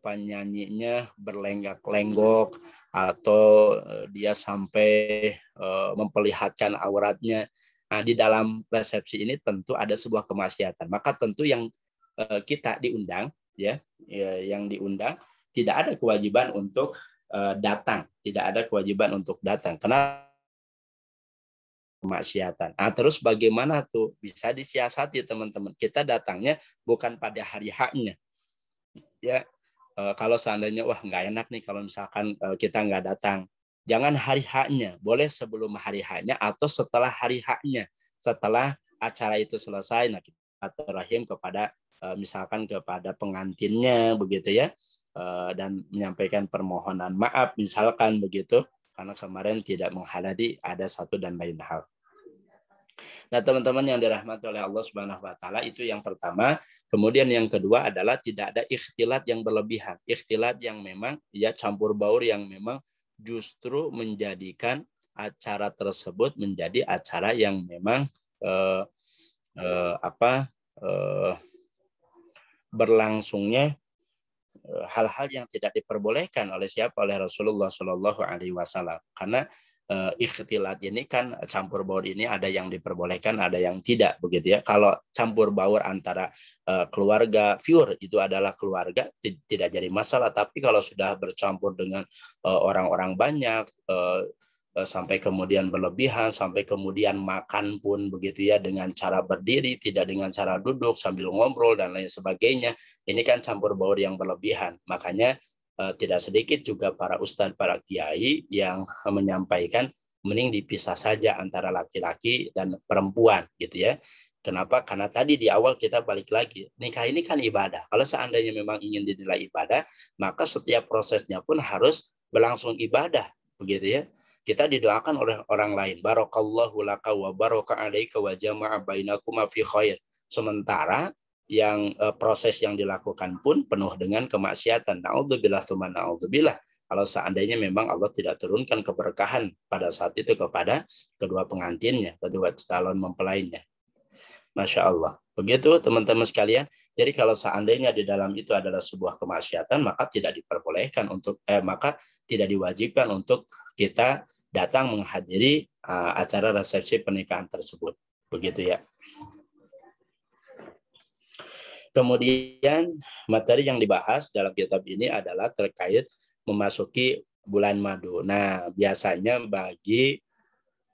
penyanyinya berlenggak-lenggok atau dia sampai memperlihatkan auratnya Nah, di dalam resepsi ini tentu ada sebuah kemaksiatan. Maka tentu yang uh, kita diundang, ya, ya, yang diundang tidak ada kewajiban untuk uh, datang, tidak ada kewajiban untuk datang. Karena kemaksiatan. Nah, terus bagaimana tuh bisa disiasati teman-teman? Kita datangnya bukan pada hari haknya, ya. Eh, kalau seandainya wah nggak enak nih kalau misalkan kita nggak datang Jangan hari haknya, boleh sebelum hari haknya atau setelah hari haknya, setelah acara itu selesai. Nah, kita rahim kepada eh, misalkan kepada pengantinnya begitu ya eh, dan menyampaikan permohonan maaf misalkan begitu karena kemarin tidak menghadiri ada satu dan lain hal. Nah, teman-teman yang dirahmati oleh Allah Subhanahu wa taala itu yang pertama. Kemudian yang kedua adalah tidak ada ikhtilat yang berlebihan. Ikhtilat yang memang ya campur baur yang memang justru menjadikan acara tersebut menjadi acara yang memang eh, eh, apa eh, berlangsungnya eh, hal-hal yang tidak diperbolehkan oleh siapa oleh Rasulullah Shallallahu Alaihi Wasallam karena uh, ikhtilat ini kan campur baur ini ada yang diperbolehkan, ada yang tidak begitu ya. Kalau campur baur antara uh, keluarga viewer itu adalah keluarga tidak jadi masalah, tapi kalau sudah bercampur dengan eh, orang-orang uh, banyak uh, sampai kemudian berlebihan sampai kemudian makan pun begitu ya dengan cara berdiri tidak dengan cara duduk sambil ngobrol dan lain sebagainya ini kan campur baur yang berlebihan makanya Eh, tidak sedikit juga para ustadz, para kiai yang menyampaikan mending dipisah saja antara laki-laki dan perempuan gitu ya. Kenapa? Karena tadi di awal kita balik lagi, nikah ini kan ibadah. Kalau seandainya memang ingin dinilai ibadah, maka setiap prosesnya pun harus berlangsung ibadah, begitu ya. Kita didoakan oleh orang lain. Barokallahu laka wa baraka alaika wa jama'a fi khair. Sementara yang uh, proses yang dilakukan pun penuh dengan kemaksiatan. Naudzubillah tsumma naudzubillah. Kalau seandainya memang Allah tidak turunkan keberkahan pada saat itu kepada kedua pengantinnya, kedua calon mempelainya. Masya Allah. Begitu teman-teman sekalian. Jadi kalau seandainya di dalam itu adalah sebuah kemaksiatan, maka tidak diperbolehkan untuk, eh, maka tidak diwajibkan untuk kita datang menghadiri uh, acara resepsi pernikahan tersebut. Begitu ya. Kemudian materi yang dibahas dalam kitab ini adalah terkait memasuki bulan madu. Nah, biasanya bagi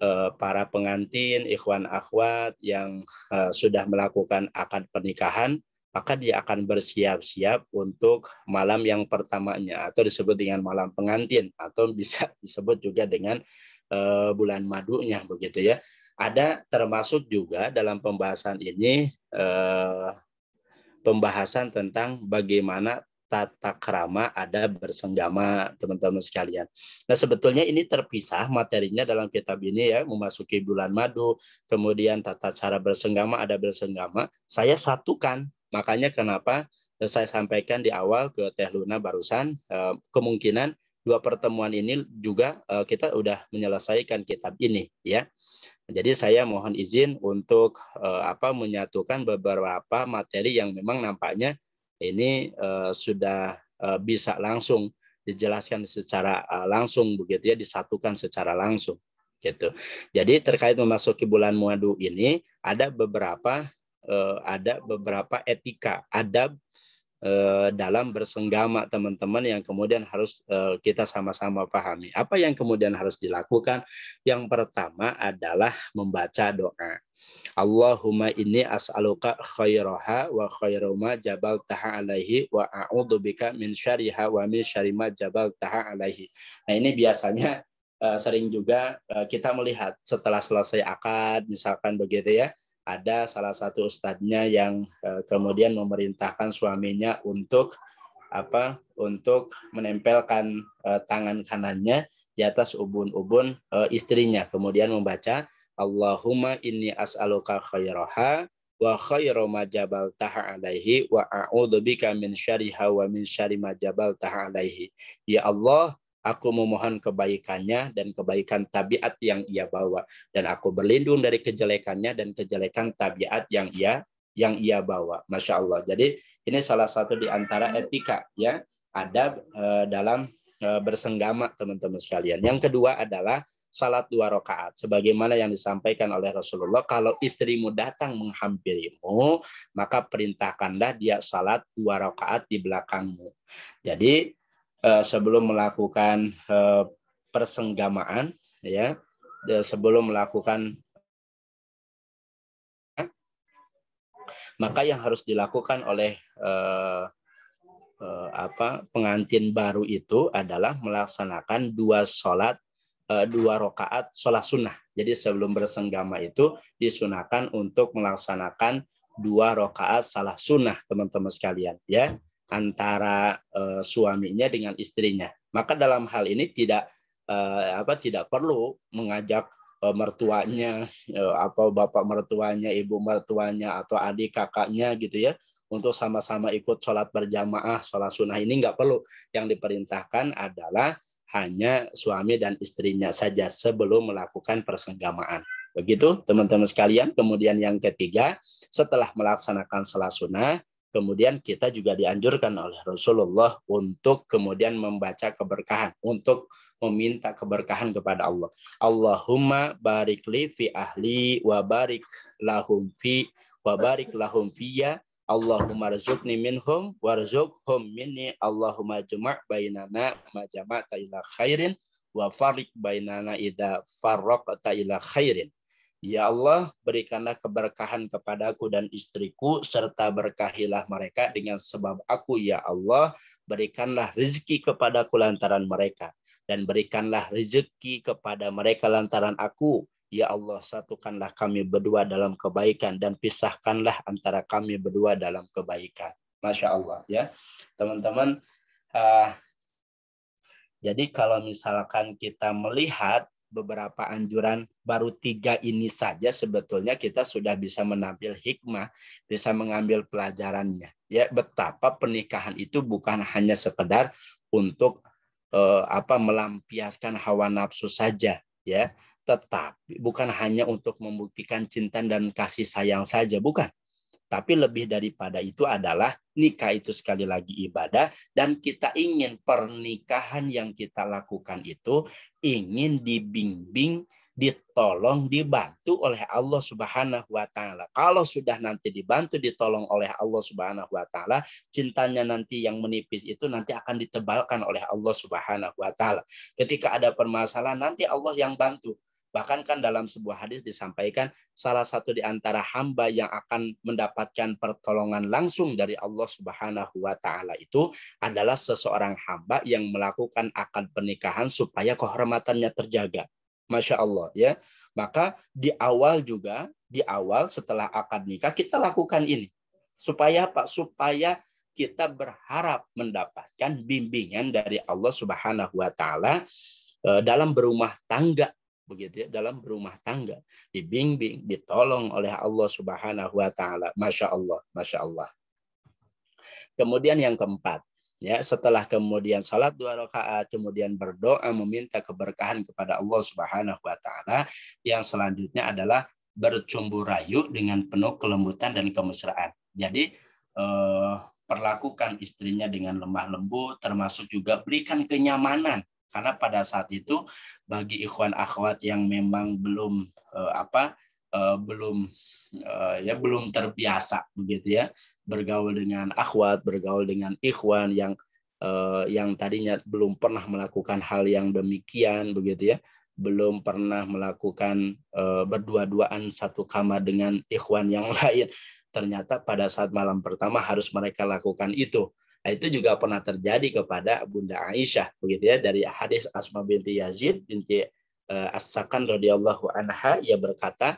eh, para pengantin, ikhwan akhwat yang eh, sudah melakukan akad pernikahan, maka dia akan bersiap-siap untuk malam yang pertamanya atau disebut dengan malam pengantin atau bisa disebut juga dengan eh, bulan madunya begitu ya. Ada termasuk juga dalam pembahasan ini eh, pembahasan tentang bagaimana tata krama ada bersenggama teman-teman sekalian. Nah sebetulnya ini terpisah materinya dalam kitab ini ya memasuki bulan madu, kemudian tata cara bersenggama ada bersenggama. Saya satukan makanya kenapa eh, saya sampaikan di awal ke Teh Luna barusan eh, kemungkinan dua pertemuan ini juga eh, kita sudah menyelesaikan kitab ini ya. Jadi saya mohon izin untuk uh, apa menyatukan beberapa materi yang memang nampaknya ini uh, sudah uh, bisa langsung dijelaskan secara uh, langsung begitu ya disatukan secara langsung gitu. Jadi terkait memasuki bulan Muadu ini ada beberapa uh, ada beberapa etika, adab Eh, dalam bersenggama teman-teman yang kemudian harus eh, kita sama-sama pahami. Apa yang kemudian harus dilakukan? Yang pertama adalah membaca doa. Allahumma inni as'aluka khairaha wa khairuma jabal taha alaihi wa a'udzubika min syariha wa min syarima jabal taha alaihi. Nah ini biasanya eh, sering juga kita melihat setelah selesai akad misalkan begitu ya ada salah satu ustadznya yang eh, kemudian memerintahkan suaminya untuk apa untuk menempelkan eh, tangan kanannya di atas ubun-ubun eh, istrinya kemudian membaca Allahumma inni as'aluka khairaha wa khairu ma jabaltaha alaihi wa a'udzubika min syariha wa min syari ma jabaltaha alaihi ya Allah Aku memohon kebaikannya dan kebaikan tabiat yang ia bawa. Dan aku berlindung dari kejelekannya dan kejelekan tabiat yang ia yang ia bawa. Masya Allah. Jadi ini salah satu di antara etika ya adab e, dalam e, bersenggama teman-teman sekalian. Yang kedua adalah salat dua rakaat sebagaimana yang disampaikan oleh Rasulullah kalau istrimu datang menghampirimu maka perintahkanlah dia salat dua rakaat di belakangmu jadi Eh, sebelum melakukan uh, persenggamaan ya sebelum melakukan maka yang harus dilakukan oleh uh, uh, apa pengantin baru itu adalah melaksanakan dua sholat dua rokaat sholat sunnah jadi sebelum bersenggama itu disunahkan untuk melaksanakan dua rokaat salah sunnah teman-teman sekalian ya antara uh, suaminya dengan istrinya. Maka dalam hal ini tidak uh, apa tidak perlu mengajak uh, mertuanya uh, apa bapak mertuanya, ibu mertuanya atau adik kakaknya gitu ya untuk sama-sama ikut sholat berjamaah, sholat sunnah ini nggak perlu. Yang diperintahkan adalah hanya suami dan istrinya saja sebelum melakukan persenggamaan. Begitu teman-teman sekalian. Kemudian yang ketiga, setelah melaksanakan sholat sunnah, kemudian kita juga dianjurkan oleh Rasulullah untuk kemudian membaca keberkahan, untuk meminta keberkahan kepada Allah. Allahumma barikli fi ahli wa barik lahum fi wa barik lahum fiya Allahumma rizukni minhum warzuqhum minni Allahumma jama' bainana ma jama'ta ila khairin wa farik bainana ida farraqta ila khairin Ya Allah, berikanlah keberkahan kepadaku dan istriku, serta berkahilah mereka dengan sebab aku, ya Allah. Berikanlah rezeki kepadaku lantaran mereka, dan berikanlah rezeki kepada mereka lantaran aku. Ya Allah, satukanlah kami berdua dalam kebaikan, dan pisahkanlah antara kami berdua dalam kebaikan. Masya Allah, ya teman-teman. Uh, jadi, kalau misalkan kita melihat beberapa anjuran baru tiga ini saja sebetulnya kita sudah bisa menampil hikmah bisa mengambil pelajarannya ya betapa pernikahan itu bukan hanya sekedar untuk eh, apa melampiaskan hawa nafsu saja ya tetapi bukan hanya untuk membuktikan cinta dan kasih sayang saja bukan tapi lebih daripada itu adalah nikah itu sekali lagi ibadah dan kita ingin pernikahan yang kita lakukan itu ingin dibimbing ditolong dibantu oleh Allah Subhanahu wa taala. Kalau sudah nanti dibantu ditolong oleh Allah Subhanahu wa taala, cintanya nanti yang menipis itu nanti akan ditebalkan oleh Allah Subhanahu wa taala. Ketika ada permasalahan nanti Allah yang bantu. Bahkan kan dalam sebuah hadis disampaikan salah satu di antara hamba yang akan mendapatkan pertolongan langsung dari Allah Subhanahu wa taala itu adalah seseorang hamba yang melakukan akad pernikahan supaya kehormatannya terjaga. Masya Allah ya. Maka di awal juga, di awal setelah akad nikah kita lakukan ini. Supaya Pak, supaya kita berharap mendapatkan bimbingan dari Allah Subhanahu wa taala eh, dalam berumah tangga begitu ya, dalam berumah tangga dibimbing ditolong oleh Allah Subhanahu wa taala Masya Allah Masya Allah kemudian yang keempat ya setelah kemudian salat dua rakaat kemudian berdoa meminta keberkahan kepada Allah Subhanahu wa taala yang selanjutnya adalah bercumbu rayu dengan penuh kelembutan dan kemesraan jadi eh, perlakukan istrinya dengan lemah lembut termasuk juga berikan kenyamanan karena pada saat itu bagi ikhwan akhwat yang memang belum uh, apa uh, belum uh, ya belum terbiasa begitu ya bergaul dengan akhwat bergaul dengan ikhwan yang uh, yang tadinya belum pernah melakukan hal yang demikian begitu ya belum pernah melakukan uh, berdua-duaan satu kamar dengan ikhwan yang lain ternyata pada saat malam pertama harus mereka lakukan itu Nah, itu juga pernah terjadi kepada Bunda Aisyah begitu ya dari hadis Asma binti Yazid binti eh, As-Sakan radhiyallahu anha ia berkata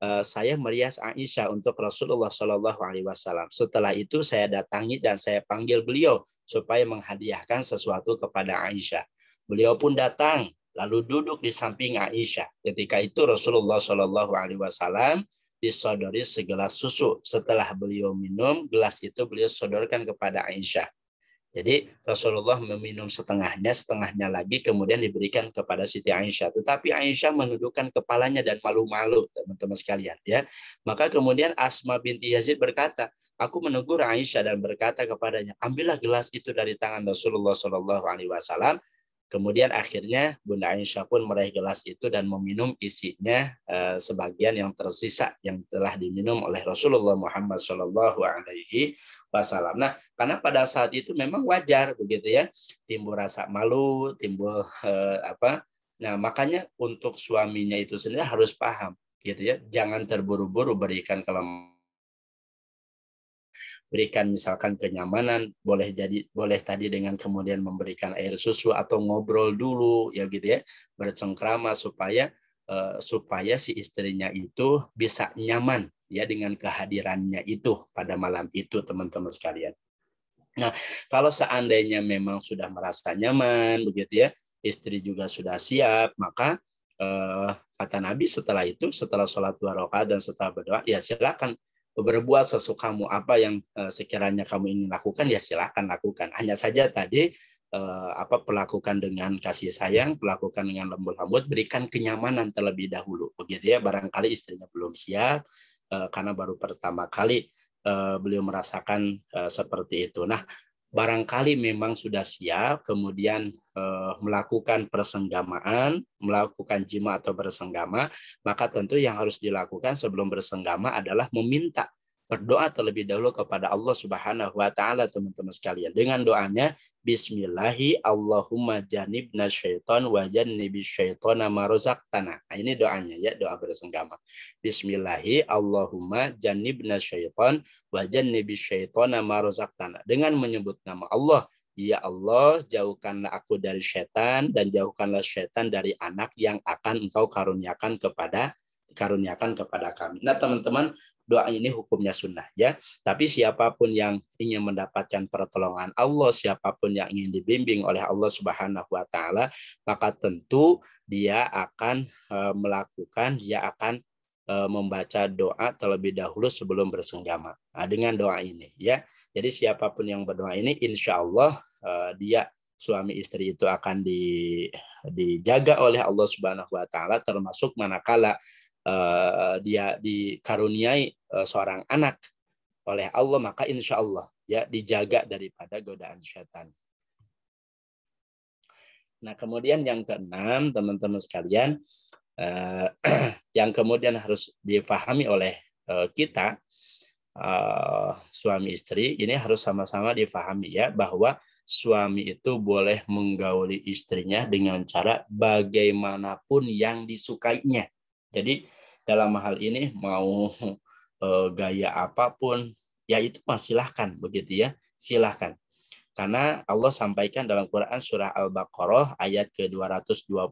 eh, saya merias Aisyah untuk Rasulullah Shallallahu alaihi wasallam. Setelah itu saya datangi dan saya panggil beliau supaya menghadiahkan sesuatu kepada Aisyah. Beliau pun datang lalu duduk di samping Aisyah. Ketika itu Rasulullah Shallallahu alaihi wasallam disodori segelas susu. Setelah beliau minum, gelas itu beliau sodorkan kepada Aisyah. Jadi Rasulullah meminum setengahnya, setengahnya lagi kemudian diberikan kepada Siti Aisyah. Tetapi Aisyah menundukkan kepalanya dan malu-malu, teman-teman sekalian. Ya, maka kemudian Asma binti Yazid berkata, aku menegur Aisyah dan berkata kepadanya, ambillah gelas itu dari tangan Rasulullah Shallallahu Alaihi Wasallam Kemudian akhirnya Bunda Aisyah pun meraih gelas itu dan meminum isinya eh, sebagian yang tersisa yang telah diminum oleh Rasulullah Muhammad Shallallahu Alaihi Wasallam. Nah, karena pada saat itu memang wajar begitu ya, timbul rasa malu, timbul eh, apa? Nah, makanya untuk suaminya itu sendiri harus paham gitu ya, jangan terburu-buru berikan kelemahan berikan misalkan kenyamanan boleh jadi boleh tadi dengan kemudian memberikan air susu atau ngobrol dulu ya gitu ya bercengkrama supaya uh, supaya si istrinya itu bisa nyaman ya dengan kehadirannya itu pada malam itu teman-teman sekalian. Nah, kalau seandainya memang sudah merasa nyaman begitu ya, istri juga sudah siap, maka eh, kata Nabi setelah itu, setelah sholat dua rakaat dan setelah berdoa, ya silakan berbuat sesukamu apa yang eh, sekiranya kamu ingin lakukan ya silakan lakukan hanya saja tadi eh, apa perlakukan dengan kasih sayang perlakukan dengan lembut-lembut berikan kenyamanan terlebih dahulu begitu ya barangkali istrinya belum siap eh, karena baru pertama kali beliau merasakan seperti itu nah barangkali memang sudah siap, kemudian eh, melakukan persenggamaan, melakukan jima atau bersenggama, maka tentu yang harus dilakukan sebelum bersenggama adalah meminta berdoa terlebih dahulu kepada Allah Subhanahu wa taala teman-teman sekalian dengan doanya bismillahi allahumma janibna syaiton wa jannibis syaitona ma tanah Nah, ini doanya ya doa bersenggama. Bismillahi allahumma janibna syaiton wa syaiton syaitona ma tanah Dengan menyebut nama Allah Ya Allah, jauhkanlah aku dari setan dan jauhkanlah setan dari anak yang akan engkau karuniakan kepada karuniakan kepada kami. Nah teman-teman doa ini hukumnya sunnah ya. Tapi siapapun yang ingin mendapatkan pertolongan Allah, siapapun yang ingin dibimbing oleh Allah Subhanahu wa taala, maka tentu dia akan eh, melakukan, dia akan eh, membaca doa terlebih dahulu sebelum bersenggama. Nah, dengan doa ini ya. Jadi siapapun yang berdoa ini insya Allah eh, dia suami istri itu akan di, dijaga oleh Allah Subhanahu wa taala termasuk manakala Eh, dia dikaruniai eh, seorang anak oleh Allah maka insya Allah ya dijaga daripada godaan setan. Nah kemudian yang keenam teman-teman sekalian eh, yang kemudian harus difahami oleh kita suami istri ini harus sama-sama difahami ya bahwa suami itu boleh menggauli istrinya dengan cara bagaimanapun yang disukainya jadi dalam hal ini mau e, gaya apapun ya itu mah silahkan begitu ya silahkan karena Allah sampaikan dalam Quran surah Al-Baqarah ayat ke-223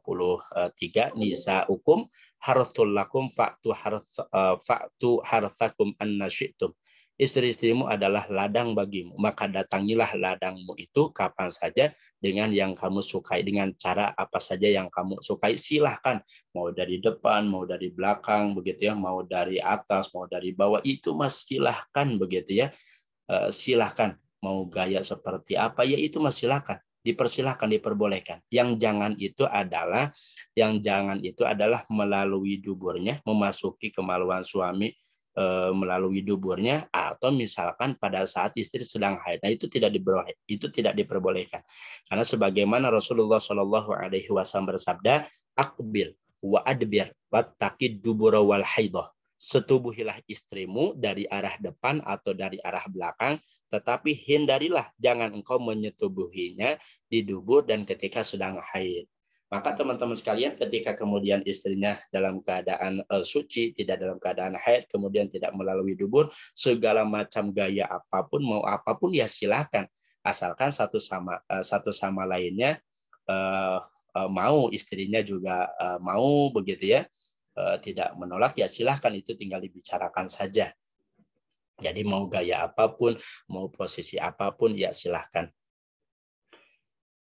nisa hukum harthul lakum fa'tu harth, eh, fa'tu harthakum nashitum istri-istrimu adalah ladang bagimu. Maka datangilah ladangmu itu kapan saja dengan yang kamu sukai, dengan cara apa saja yang kamu sukai. Silahkan, mau dari depan, mau dari belakang, begitu ya, mau dari atas, mau dari bawah, itu mas silahkan begitu ya. Eh, silahkan, mau gaya seperti apa, ya itu mas silahkan dipersilahkan diperbolehkan yang jangan itu adalah yang jangan itu adalah melalui duburnya memasuki kemaluan suami Eh, melalui duburnya atau misalkan pada saat istri sedang haid. Nah, itu tidak diperbolehkan. Itu tidak diperbolehkan. Karena sebagaimana Rasulullah Shallallahu alaihi wasallam bersabda, "Akbil wa adbir wattaqi dubura wal haidah." Setubuhilah istrimu dari arah depan atau dari arah belakang, tetapi hindarilah jangan engkau menyetubuhinya di dubur dan ketika sedang haid. Maka teman-teman sekalian ketika kemudian istrinya dalam keadaan uh, suci, tidak dalam keadaan haid, kemudian tidak melalui dubur, segala macam gaya apapun, mau apapun ya silahkan. Asalkan satu sama uh, satu sama lainnya uh, uh, mau, istrinya juga uh, mau begitu ya. Uh, tidak menolak ya silahkan itu tinggal dibicarakan saja. Jadi mau gaya apapun, mau posisi apapun ya silahkan.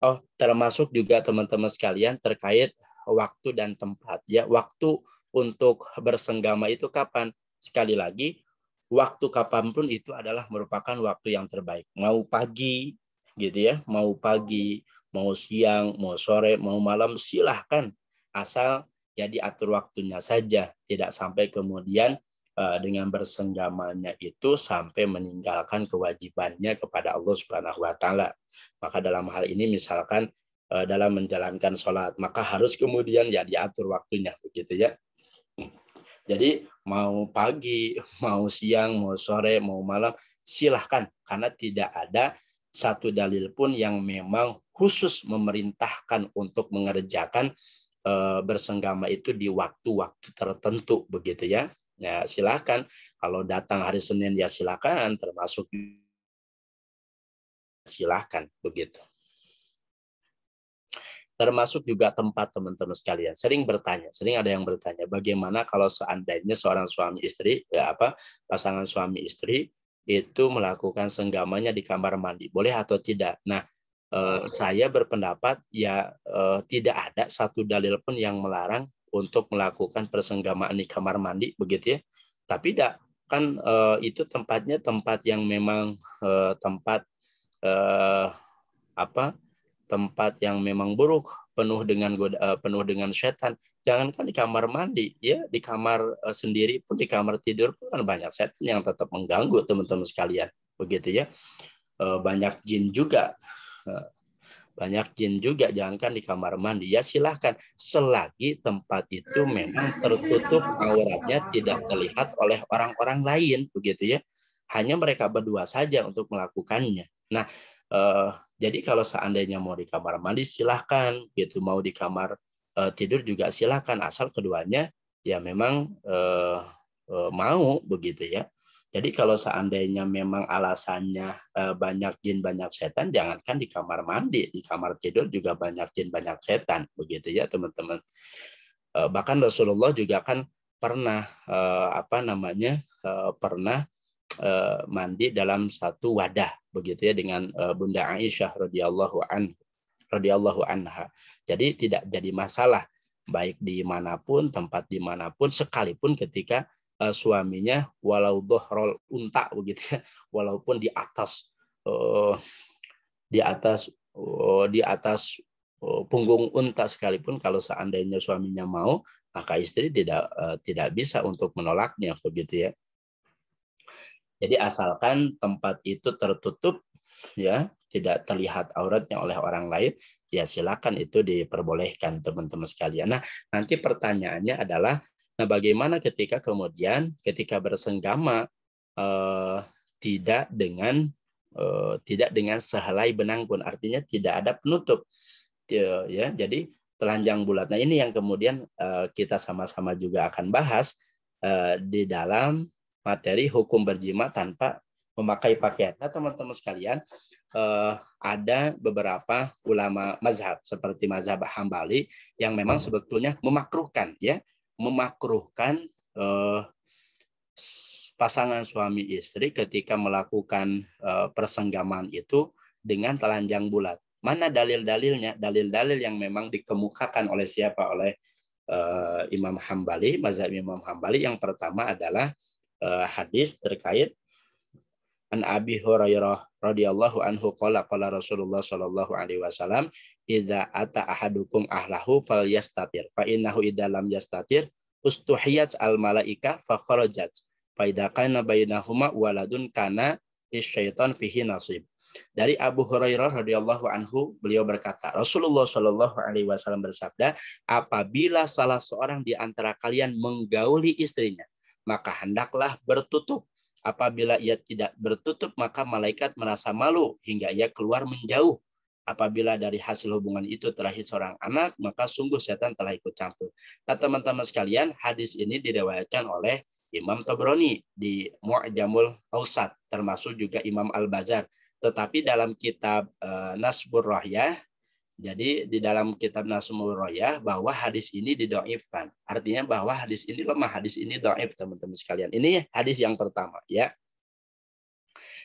Oh, termasuk juga teman-teman sekalian terkait waktu dan tempat. Ya, waktu untuk bersenggama itu kapan? Sekali lagi, waktu kapan pun itu adalah merupakan waktu yang terbaik. Mau pagi, gitu ya, mau pagi, mau siang, mau sore, mau malam, silahkan. Asal jadi ya atur waktunya saja, tidak sampai kemudian Eh, dengan bersenggamanya itu sampai meninggalkan kewajibannya kepada Allah Subhanahu wa taala. Maka dalam hal ini misalkan eh, dalam menjalankan sholat maka harus kemudian ya diatur waktunya begitu ya. Jadi mau pagi, mau siang, mau sore, mau malam silahkan karena tidak ada satu dalil pun yang memang khusus memerintahkan untuk mengerjakan eh, bersenggama itu di waktu-waktu tertentu begitu ya. Ya silakan Kalau datang hari Senin ya silakan Termasuk silakan begitu. Termasuk juga tempat teman-teman sekalian. Sering bertanya, sering ada yang bertanya, bagaimana kalau seandainya seorang suami istri, ya apa pasangan suami istri itu melakukan senggamanya di kamar mandi, boleh atau tidak? Nah, eh, saya berpendapat ya eh, tidak ada satu dalil pun yang melarang untuk melakukan persenggamaan di kamar mandi begitu ya. Tapi tidak kan eh, itu tempatnya tempat yang memang eh, tempat eh, apa? tempat yang memang buruk, penuh dengan goda, eh, penuh dengan setan. Jangankan di kamar mandi, ya di kamar eh, sendiri pun di kamar tidur pun kan banyak setan yang tetap mengganggu teman-teman sekalian, begitu ya. Eh, banyak jin juga eh, banyak jin juga jangankan di kamar mandi ya silahkan selagi tempat itu memang tertutup auratnya tidak terlihat oleh orang-orang lain begitu ya hanya mereka berdua saja untuk melakukannya nah eh, jadi kalau seandainya mau di kamar mandi silahkan gitu mau di kamar eh, tidur juga silahkan asal keduanya ya memang eh, eh, mau begitu ya jadi kalau seandainya memang alasannya eh, banyak jin banyak setan, jangankan di kamar mandi, di kamar tidur juga banyak jin banyak setan, begitu ya teman-teman. Eh, bahkan Rasulullah juga kan pernah eh, apa namanya pernah mandi dalam satu wadah, begitu ya dengan Bunda Aisyah radhiyallahu anhu radhiyallahu anha. Jadi tidak jadi masalah baik di manapun tempat dimanapun sekalipun ketika Eh, suaminya walau dohrol unta begitu ya walaupun di atas eh, di atas oh, di atas oh, punggung unta sekalipun kalau seandainya suaminya mau maka istri tidak eh, tidak bisa untuk menolaknya begitu ya jadi asalkan tempat itu tertutup ya tidak terlihat auratnya oleh orang lain ya silakan itu diperbolehkan teman-teman sekalian. Nah, nanti pertanyaannya adalah Nah, bagaimana ketika kemudian ketika bersenggama eh, tidak dengan eh, tidak dengan sehelai benang pun, artinya tidak ada penutup, ya, ya. jadi telanjang bulat. Nah, ini yang kemudian eh, kita sama-sama juga akan bahas eh, di dalam materi hukum berjima tanpa memakai pakaian. Nah, teman-teman sekalian, eh, ada beberapa ulama mazhab seperti mazhab Hambali yang memang sebetulnya memakruhkan ya memakruhkan eh, pasangan suami istri ketika melakukan eh, persenggaman itu dengan telanjang bulat. Mana dalil-dalilnya? Dalil-dalil yang memang dikemukakan oleh siapa? Oleh uh, Imam Hambali, Mazhab Imam Hambali. Yang pertama adalah uh, hadis terkait An Abi Hurairah radhiyallahu anhu qala qala Rasulullah sallallahu alaihi wasallam idza ata ahadukum ahlahu falyastatir fa innahu idza lam yastatir ustuhiyat al malaika fa kharajat fa idza kana bainahuma waladun kana isyaitan fihi nasib dari Abu Hurairah radhiyallahu anhu beliau berkata Rasulullah shallallahu alaihi wasallam bersabda apabila salah seorang di antara kalian menggauli istrinya maka hendaklah bertutup Apabila ia tidak bertutup, maka malaikat merasa malu hingga ia keluar menjauh. Apabila dari hasil hubungan itu terakhir seorang anak, maka sungguh setan telah ikut campur. Nah, teman-teman sekalian, hadis ini diriwayatkan oleh Imam Tobroni di Mu'jamul Ausat, termasuk juga Imam Al-Bazar. Tetapi dalam kitab e, Nasbur Rahyah, jadi di dalam kitab Nasumul Royah bahwa hadis ini didoifkan. Artinya bahwa hadis ini lemah, hadis ini doif teman-teman sekalian. Ini hadis yang pertama ya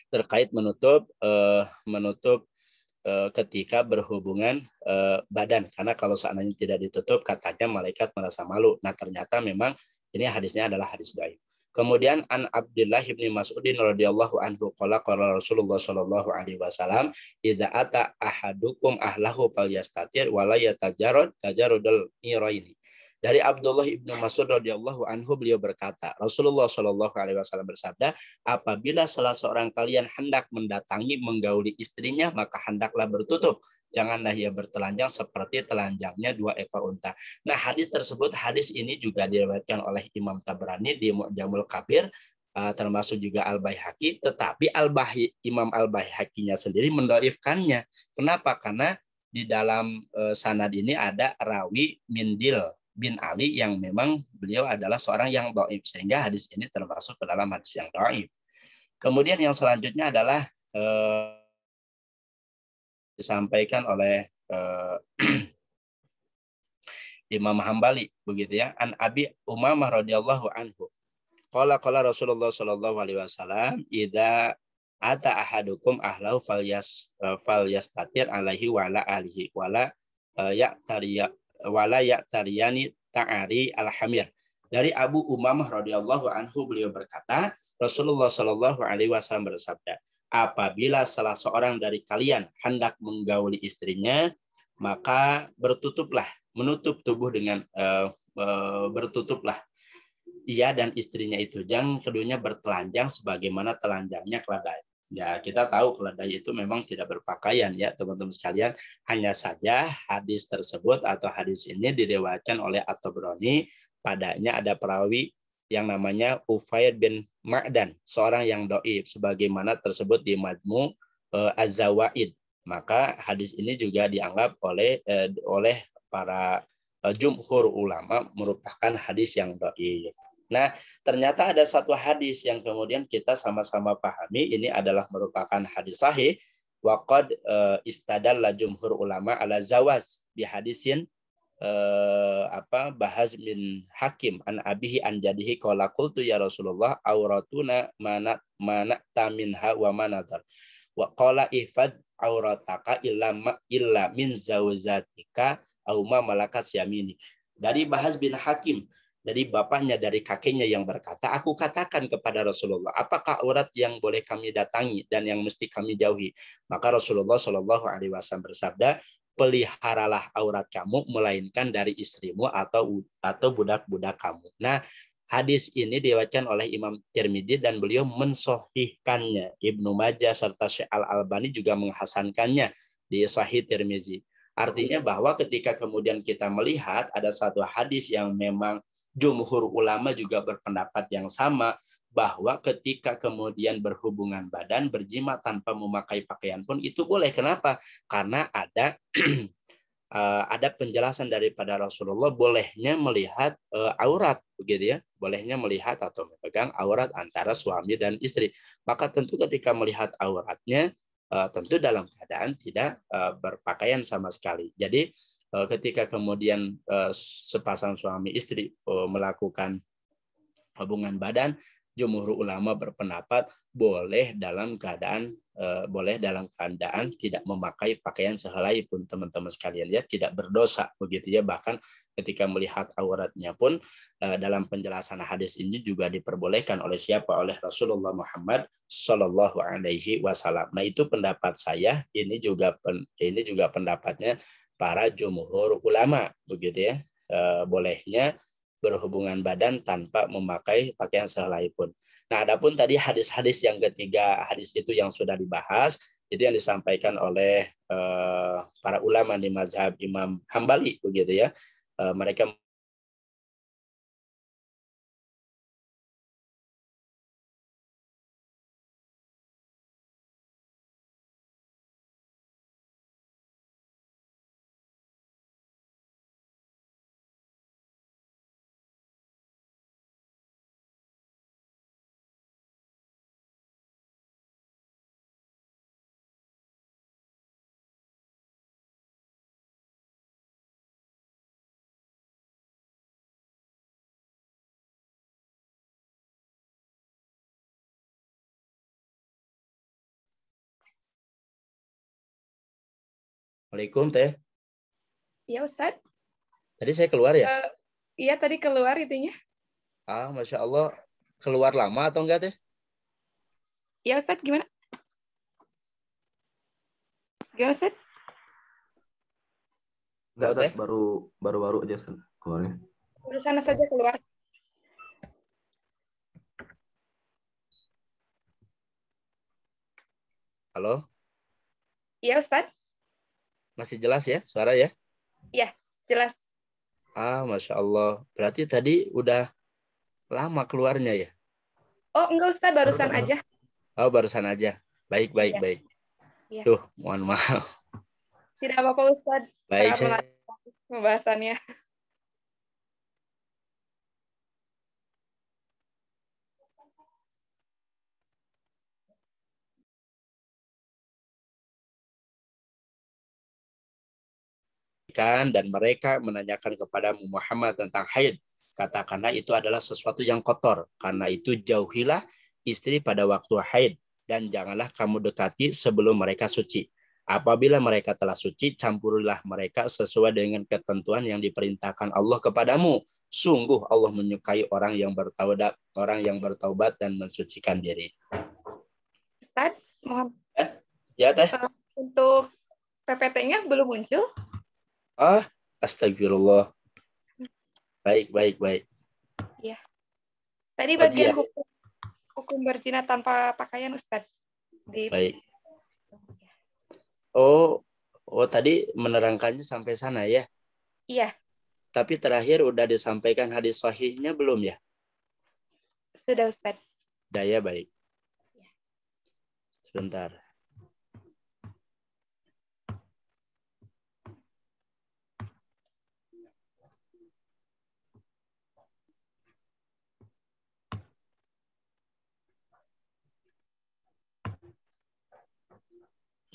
terkait menutup eh, menutup eh, ketika berhubungan eh, badan karena kalau seandainya tidak ditutup katanya malaikat merasa malu. Nah ternyata memang ini hadisnya adalah hadis doif. Kemudian an Abdullah bin Mas'udin radhiyallahu anhu qala qala Rasulullah sallallahu alaihi wasallam idza ata ahadukum ahlahu falyastatir wala la yatajarrad tajarrudal iraini. Dari Abdullah ibnu Mas'ud radhiyallahu anhu beliau berkata, Rasulullah shallallahu alaihi wasallam bersabda, apabila salah seorang kalian hendak mendatangi menggauli istrinya, maka hendaklah bertutup. Janganlah ia bertelanjang seperti telanjangnya dua ekor unta. Nah hadis tersebut, hadis ini juga diriwayatkan oleh Imam Tabrani di Mu'jamul Kabir eh, termasuk juga al baihaqi tetapi al -Bahi, Imam al baihaqinya sendiri mendoifkannya. Kenapa? Karena di dalam eh, sanad ini ada rawi mindil bin Ali yang memang beliau adalah seorang yang doif sehingga hadis ini termasuk ke dalam hadis yang doif. Kemudian yang selanjutnya adalah eh, disampaikan oleh eh, Imam Hambali begitu ya an Abi Umamah radhiyallahu anhu. Qala qala Rasulullah sallallahu alaihi wasallam idza ata ahadukum ahlau fal yas eh, fal yastatir alaihi wala ahlihi wala eh, ya tariya wala tariyani ta'ari al Dari Abu Umamah radhiyallahu anhu beliau berkata, Rasulullah shallallahu alaihi wasallam bersabda, apabila salah seorang dari kalian hendak menggauli istrinya, maka bertutuplah, menutup tubuh dengan uh, uh, bertutuplah ia dan istrinya itu jangan keduanya bertelanjang sebagaimana telanjangnya keledai. Ya, kita tahu keledai itu memang tidak berpakaian ya, teman-teman sekalian. Hanya saja hadis tersebut atau hadis ini direwatkan oleh At-Tabrani, padanya ada perawi yang namanya Ufayd bin Ma'dan, seorang yang doib, sebagaimana tersebut di majmu eh, Az-Zawaid. Maka hadis ini juga dianggap oleh eh, oleh para eh, jumhur ulama merupakan hadis yang doib. Nah, ternyata ada satu hadis yang kemudian kita sama-sama pahami ini adalah merupakan hadis sahih waqad uh, istadalla jumhur ulama ala zawaz bi hadisin eh, apa bahas min hakim an abihi an jadihi qala qultu ya Rasulullah auratuna mana mana taminha wa manatar wa qala ifad aurataka illa ma, illa min zawzatika au ma malakat yamini dari bahas bin hakim dari bapaknya, dari kakeknya yang berkata, aku katakan kepada Rasulullah, apakah aurat yang boleh kami datangi dan yang mesti kami jauhi? Maka Rasulullah Shallallahu Alaihi Wasallam bersabda, peliharalah aurat kamu melainkan dari istrimu atau atau budak-budak kamu. Nah, hadis ini diwacan oleh Imam Tirmidzi dan beliau mensohihkannya. Ibnu Majah serta Syekh Al Albani juga menghasankannya di Sahih Tirmizi. Artinya bahwa ketika kemudian kita melihat ada satu hadis yang memang jumhur ulama juga berpendapat yang sama bahwa ketika kemudian berhubungan badan berjima tanpa memakai pakaian pun itu boleh. Kenapa? Karena ada eh, ada penjelasan daripada Rasulullah bolehnya melihat eh, aurat begitu ya. Bolehnya melihat atau memegang aurat antara suami dan istri. Maka tentu ketika melihat auratnya eh, tentu dalam keadaan tidak berpakaian sama sekali. Jadi Eh, ketika kemudian eh, sepasang suami istri eh, melakukan hubungan badan, jumhur ulama berpendapat boleh dalam keadaan boleh dalam keadaan tidak memakai pakaian sehelai pun teman-teman sekalian ya tidak berdosa begitu ya bahkan ketika melihat auratnya pun dalam penjelasan hadis ini juga diperbolehkan oleh siapa oleh Rasulullah Muhammad Shallallahu Alaihi Wasallam nah itu pendapat saya ini juga ini juga pendapatnya para jumhur ulama begitu ya e, bolehnya berhubungan badan tanpa memakai pakaian sehelai pun. Nah, adapun tadi hadis-hadis yang ketiga hadis itu yang sudah dibahas itu yang disampaikan oleh e, para ulama di mazhab Imam Hambali begitu ya. E, mereka Assalamualaikum Teh. Iya Ustadz. Tadi saya keluar ya? Uh, iya tadi keluar itunya. Ah Masya Allah. Keluar lama atau enggak Teh? Iya Ustadz gimana? Gimana ustad. Enggak, Ustaz, baru baru baru aja Ustaz, keluarnya. Baru sana saja keluar. Halo? Iya Ustadz. Masih jelas ya suara ya? Iya, jelas. Ah, Masya Allah. Berarti tadi udah lama keluarnya ya? Oh, enggak Ustaz, barusan oh, aja. Oh, barusan aja. Baik, baik, ya. baik. Ya. Tuh, mohon maaf. Tidak apa-apa Ustaz. Baik, saya... pembahasannya. dan mereka menanyakan kepada Muhammad tentang haid. Katakanlah itu adalah sesuatu yang kotor. Karena itu jauhilah istri pada waktu haid dan janganlah kamu dekati sebelum mereka suci. Apabila mereka telah suci, campurlah mereka sesuai dengan ketentuan yang diperintahkan Allah kepadamu. Sungguh Allah menyukai orang yang bertaubat, orang yang bertaubat dan mensucikan diri. Ustaz, mohon. Eh, ya, Teh. Eh, untuk PPT-nya belum muncul. Ah, astagfirullah. Baik, baik, baik. Ya. Tadi bagian hukum hukum berzina tanpa pakaian Ustaz. Di... Baik. Iya. Oh, oh tadi menerangkannya sampai sana ya? Iya. Tapi terakhir udah disampaikan hadis sahihnya belum ya? Sudah Ustaz. Daya baik. Iya. Sebentar.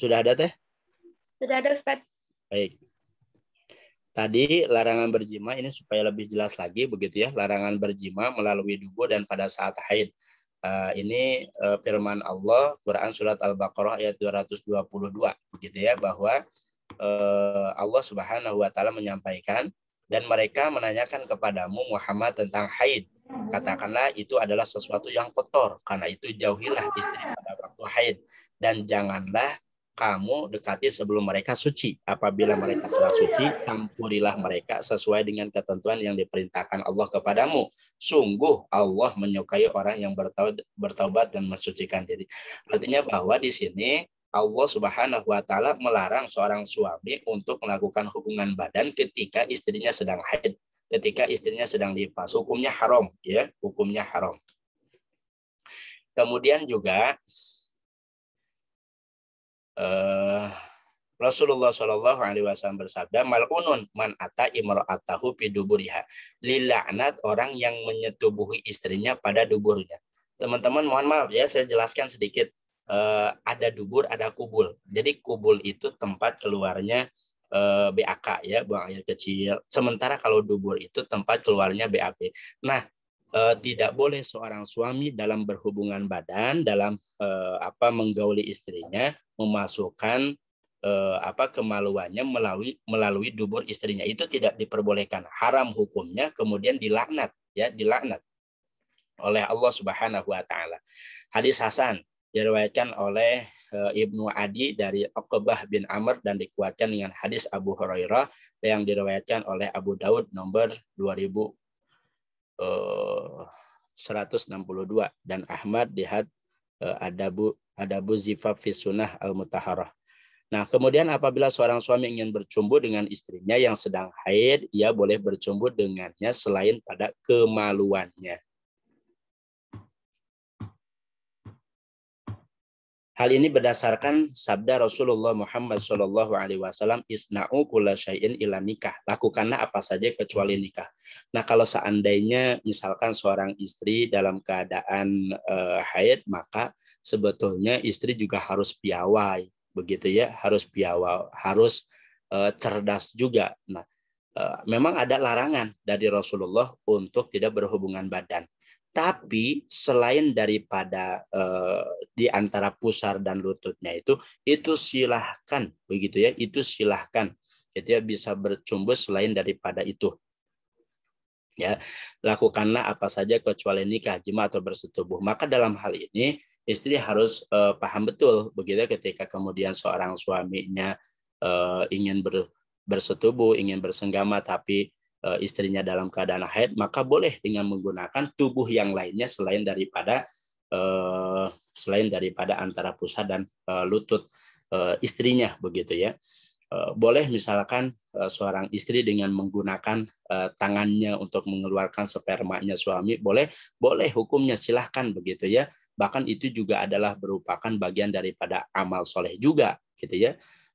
Sudah ada teh? Sudah ada Ustaz. Baik. Tadi larangan berjima ini supaya lebih jelas lagi begitu ya. Larangan berjima melalui dubu dan pada saat haid. Uh, ini uh, firman Allah Quran surat Al-Baqarah ayat 222 begitu ya bahwa uh, Allah Subhanahu wa taala menyampaikan dan mereka menanyakan kepadamu Muhammad tentang haid. Katakanlah itu adalah sesuatu yang kotor karena itu jauhilah istri pada waktu haid dan janganlah kamu dekati sebelum mereka suci. Apabila mereka telah suci, campurilah mereka sesuai dengan ketentuan yang diperintahkan Allah kepadamu. Sungguh Allah menyukai orang yang bertaubat dan mensucikan diri. Artinya bahwa di sini Allah Subhanahu wa taala melarang seorang suami untuk melakukan hubungan badan ketika istrinya sedang haid, ketika istrinya sedang nifas. Hukumnya haram, ya, hukumnya haram. Kemudian juga uh, Rasulullah Shallallahu Alaihi Wasallam bersabda, malunun man ata imro'atahu piduburiha Lilaknat orang yang menyetubuhi istrinya pada duburnya. Teman-teman mohon maaf ya, saya jelaskan sedikit. Uh, ada dubur, ada kubul. Jadi kubul itu tempat keluarnya uh, eh, BAK ya, buang air kecil. Sementara kalau dubur itu tempat keluarnya BAB. Nah, uh, tidak boleh seorang suami dalam berhubungan badan dalam uh, apa menggauli istrinya memasukkan uh, apa kemaluannya melalui melalui dubur istrinya itu tidak diperbolehkan haram hukumnya kemudian dilaknat ya dilaknat oleh Allah Subhanahu wa taala. Hadis Hasan diriwayatkan oleh Ibnu Adi dari Uqbah bin Amr dan dikuatkan dengan hadis Abu Hurairah yang diriwayatkan oleh Abu Daud nomor 2000 162 eh, dan Ahmad di eh, adabu adabu zifaf fi sunnah al mutaharah. Nah, kemudian apabila seorang suami ingin bercumbu dengan istrinya yang sedang haid, ia boleh bercumbu dengannya selain pada kemaluannya. Hal ini berdasarkan sabda Rasulullah Muhammad SAW, isna'u kula syai'in ila nikah. Lakukanlah apa saja kecuali nikah. Nah kalau seandainya misalkan seorang istri dalam keadaan uh, haid, maka sebetulnya istri juga harus piawai, begitu ya, harus piawai, harus uh, cerdas juga. Nah eh, memang ada larangan dari Rasulullah untuk tidak berhubungan badan tapi selain daripada eh, di antara pusar dan lututnya itu itu silahkan begitu ya itu silahkan jadi ya, bisa bercumbu selain daripada itu ya lakukanlah apa saja kecuali nikah jima atau bersetubuh maka dalam hal ini istri harus eh, paham betul begitu ya, ketika kemudian seorang suaminya eh, ingin ber, bersetubuh ingin bersenggama tapi Eh, istrinya dalam keadaan haid, maka boleh dengan menggunakan tubuh yang lainnya selain daripada eh, selain daripada antara pusat dan eh, lutut istrinya begitu ya. Boleh misalkan seorang istri dengan menggunakan tangannya untuk mengeluarkan spermanya suami, boleh boleh hukumnya silahkan begitu ya. Bahkan itu juga adalah merupakan bagian daripada amal soleh juga gitu ya.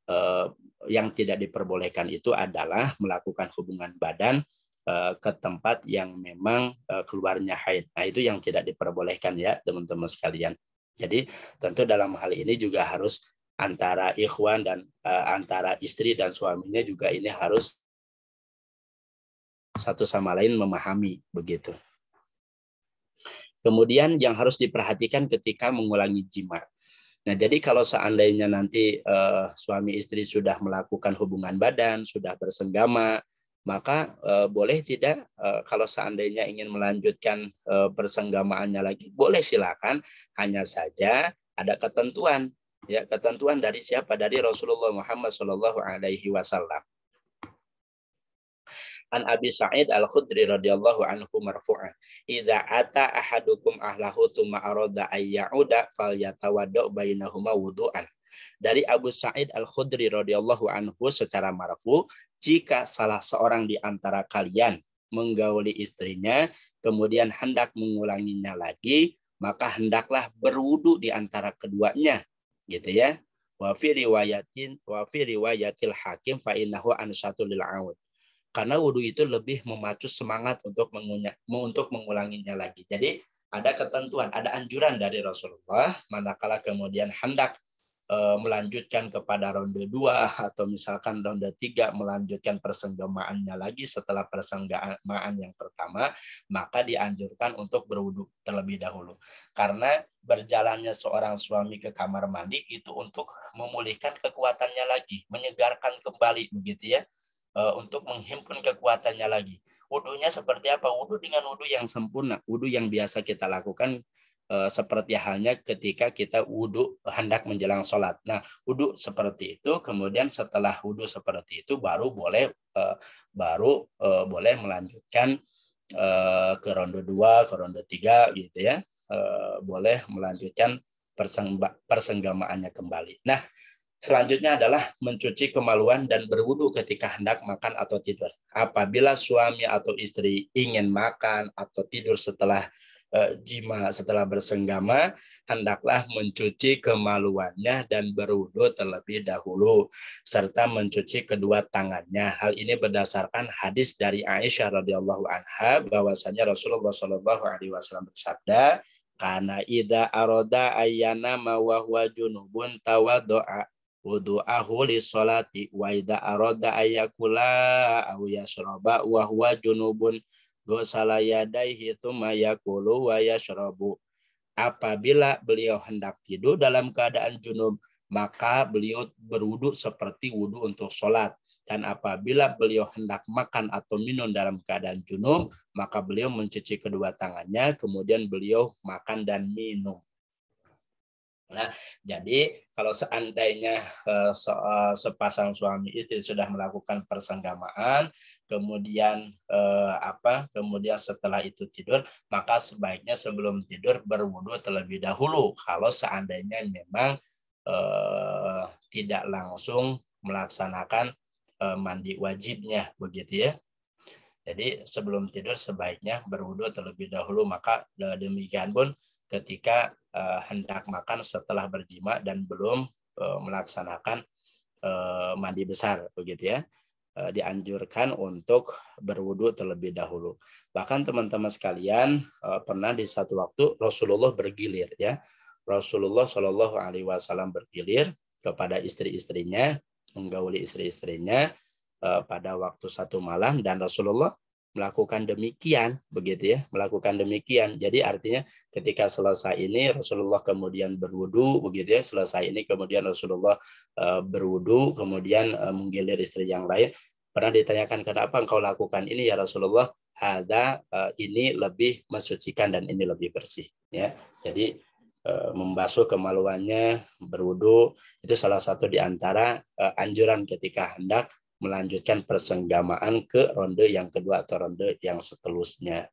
Eh, yang tidak diperbolehkan itu adalah melakukan hubungan badan eh, ke tempat yang memang eh, keluarnya haid. Nah, itu yang tidak diperbolehkan ya, teman-teman sekalian. Jadi, tentu dalam hal ini juga harus antara ikhwan dan uh, antara istri dan suaminya juga ini harus satu sama lain memahami begitu. Kemudian yang harus diperhatikan ketika mengulangi jimat. Nah, jadi kalau seandainya nanti uh, suami istri sudah melakukan hubungan badan, sudah bersenggama, maka uh, boleh tidak uh, kalau seandainya ingin melanjutkan uh, bersenggamaannya lagi, boleh silakan. Hanya saja ada ketentuan, ya ketentuan dari siapa? Dari Rasulullah Muhammad SAW an Abi Sa'id Al Khudri radhiyallahu anhu marfu'an idza ata ahadukum ahlahu tuma arada ayyauda falyatawaddo bainahuma wudu'an dari Abu Sa'id Al-Khudri radhiyallahu anhu secara marfu, jika salah seorang di antara kalian menggauli istrinya, kemudian hendak mengulanginya lagi, maka hendaklah berwudu di antara keduanya, gitu ya. Wa fi riwayatin wa fi riwayatil hakim fa innahu ansatul aud karena wudhu itu lebih memacu semangat untuk mengunyah, untuk mengulanginya lagi. Jadi ada ketentuan, ada anjuran dari Rasulullah, manakala kemudian hendak e, melanjutkan kepada ronde 2 atau misalkan ronde 3 melanjutkan persenggamaannya lagi setelah persenggamaan yang pertama, maka dianjurkan untuk berwudu terlebih dahulu. Karena berjalannya seorang suami ke kamar mandi itu untuk memulihkan kekuatannya lagi, menyegarkan kembali begitu ya Eh, untuk menghimpun kekuatannya lagi. Wudhunya seperti apa? Wudhu dengan wudhu yang sempurna, wudhu yang biasa kita lakukan eh, seperti halnya ketika kita wudhu hendak menjelang sholat. Nah, wudhu seperti itu, kemudian setelah wudhu seperti itu baru boleh eh, baru boleh melanjutkan ke ronde dua, ke ronde tiga, gitu ya. boleh melanjutkan persenggamaannya kembali. Nah, Selanjutnya adalah mencuci kemaluan dan berwudu ketika hendak makan atau tidur. Apabila suami atau istri ingin makan atau tidur setelah uh, jima setelah bersenggama, hendaklah mencuci kemaluannya dan berwudu terlebih dahulu serta mencuci kedua tangannya. Hal ini berdasarkan hadis dari Aisyah radhiyallahu anha bahwasanya Rasulullah shallallahu alaihi wasallam bersabda, karena ida aroda ayana mawahwa junubun tawa doa wudu'ahu li sholati wa idza arada ayakula aw yashraba wa huwa junubun ghusala yadaihi thumma yakulu wa yashrabu apabila beliau hendak tidur dalam keadaan junub maka beliau berwudu seperti wudu untuk sholat. Dan apabila beliau hendak makan atau minum dalam keadaan junub, maka beliau mencuci kedua tangannya, kemudian beliau makan dan minum. Nah, jadi kalau seandainya eh, sepasang suami istri sudah melakukan persenggamaan, kemudian eh, apa? Kemudian setelah itu tidur, maka sebaiknya sebelum tidur berwudhu terlebih dahulu. Kalau seandainya memang eh, tidak langsung melaksanakan eh, mandi wajibnya, begitu ya. Jadi sebelum tidur sebaiknya berwudhu terlebih dahulu. Maka eh, demikian pun ketika uh, hendak makan setelah berjima dan belum uh, melaksanakan uh, mandi besar begitu ya uh, dianjurkan untuk berwudhu terlebih dahulu bahkan teman-teman sekalian uh, pernah di satu waktu Rasulullah bergilir ya Rasulullah Shallallahu Alaihi Wasallam bergilir kepada istri-istrinya menggauli istri-istrinya uh, pada waktu satu malam dan Rasulullah melakukan demikian begitu ya melakukan demikian jadi artinya ketika selesai ini Rasulullah kemudian berwudu begitu ya selesai ini kemudian Rasulullah uh, berwudu kemudian uh, menggilir istri yang lain pernah ditanyakan kenapa engkau lakukan ini ya Rasulullah ada eh, ini lebih mensucikan dan ini lebih bersih ya jadi membasuh kemaluannya berwudu itu salah satu di antara anjuran ketika hendak melanjutkan persenggamaan ke ronde yang kedua atau ronde yang seterusnya.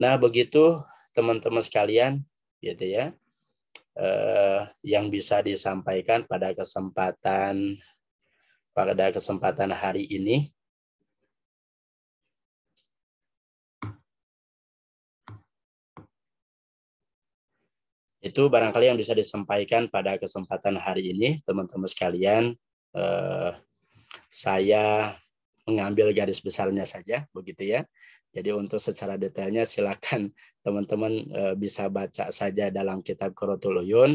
Nah, begitu teman-teman sekalian, gitu ya. Eh, yang bisa disampaikan pada kesempatan pada kesempatan hari ini. Itu barangkali yang bisa disampaikan pada kesempatan hari ini, teman-teman sekalian. Eh, saya mengambil garis besarnya saja, begitu ya. Jadi untuk secara detailnya silakan teman-teman eh, bisa baca saja dalam kitab Qurratul Uyun.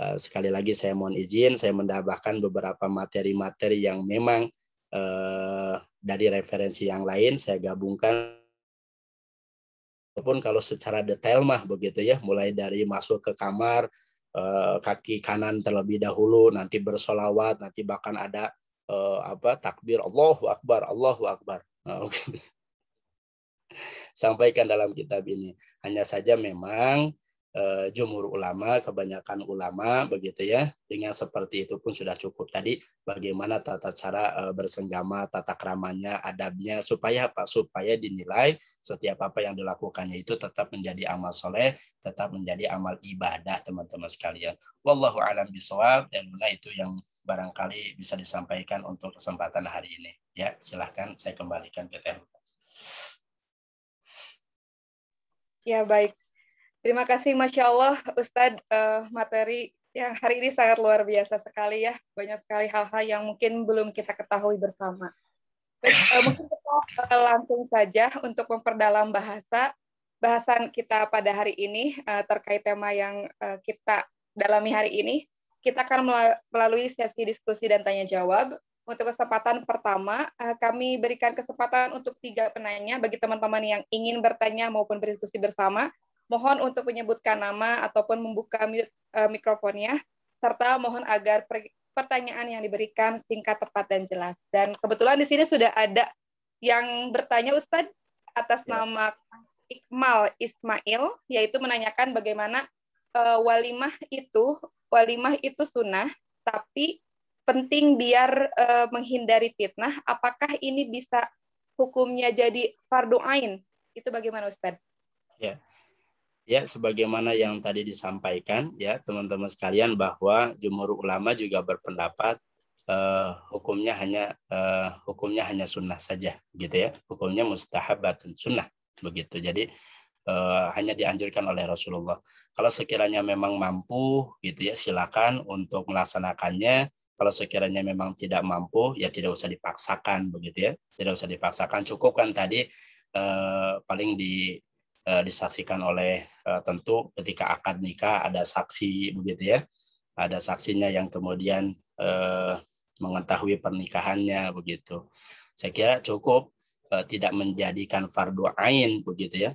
Eh, sekali lagi saya mohon izin, saya mendapatkan beberapa materi-materi yang memang eh, dari referensi yang lain saya gabungkan Walaupun kalau secara detail mah begitu ya mulai dari masuk ke kamar kaki kanan terlebih dahulu nanti bersolawat nanti bahkan ada uh, apa takbir Allahu Akbar Allahu Akbar nah, sampaikan dalam kitab ini hanya saja memang Eh, jumur ulama, kebanyakan ulama begitu ya. Dengan seperti itu pun sudah cukup tadi bagaimana tata cara eh, bersenggama, tata keramanya, adabnya supaya apa? Supaya dinilai setiap apa yang dilakukannya itu tetap menjadi amal soleh, tetap menjadi amal ibadah teman-teman sekalian. Wallahu alam bisawab dan mana itu yang barangkali bisa disampaikan untuk kesempatan hari ini. Ya, silahkan saya kembalikan ke Teh. Ya, baik. Terima kasih Masya Allah Ustadz uh, materi yang hari ini sangat luar biasa sekali ya. Banyak sekali hal-hal yang mungkin belum kita ketahui bersama. uh, mungkin kita uh, langsung saja untuk memperdalam bahasa. Bahasan kita pada hari ini uh, terkait tema yang uh, kita dalami hari ini. Kita akan melalui sesi diskusi dan tanya jawab. Untuk kesempatan pertama, kami berikan kesempatan untuk tiga penanya bagi teman-teman yang ingin bertanya maupun berdiskusi bersama Mohon untuk menyebutkan nama ataupun membuka eh, mikrofonnya, serta mohon agar pertanyaan yang diberikan singkat, tepat, dan jelas. Dan kebetulan di sini sudah ada yang bertanya Ustadz atas ya. nama Iqmal Ismail, yaitu menanyakan bagaimana uh, walimah itu, walimah itu sunnah, tapi penting biar uh, menghindari fitnah. Apakah ini bisa hukumnya jadi fardu ain? Itu bagaimana Ustadz? Ya ya sebagaimana yang tadi disampaikan ya teman-teman sekalian bahwa jumhur ulama juga berpendapat uh, hukumnya hanya uh, hukumnya hanya sunnah saja gitu ya hukumnya mustahabatun sunnah begitu jadi uh, hanya dianjurkan oleh Rasulullah kalau sekiranya memang mampu gitu ya silakan untuk melaksanakannya kalau sekiranya memang tidak mampu ya tidak usah dipaksakan begitu ya tidak usah dipaksakan cukupkan tadi uh, paling di Eh, disaksikan oleh eh, tentu ketika akad nikah ada saksi begitu ya ada saksinya yang kemudian eh, mengetahui pernikahannya begitu saya kira cukup tidak menjadikan fardu ain begitu ya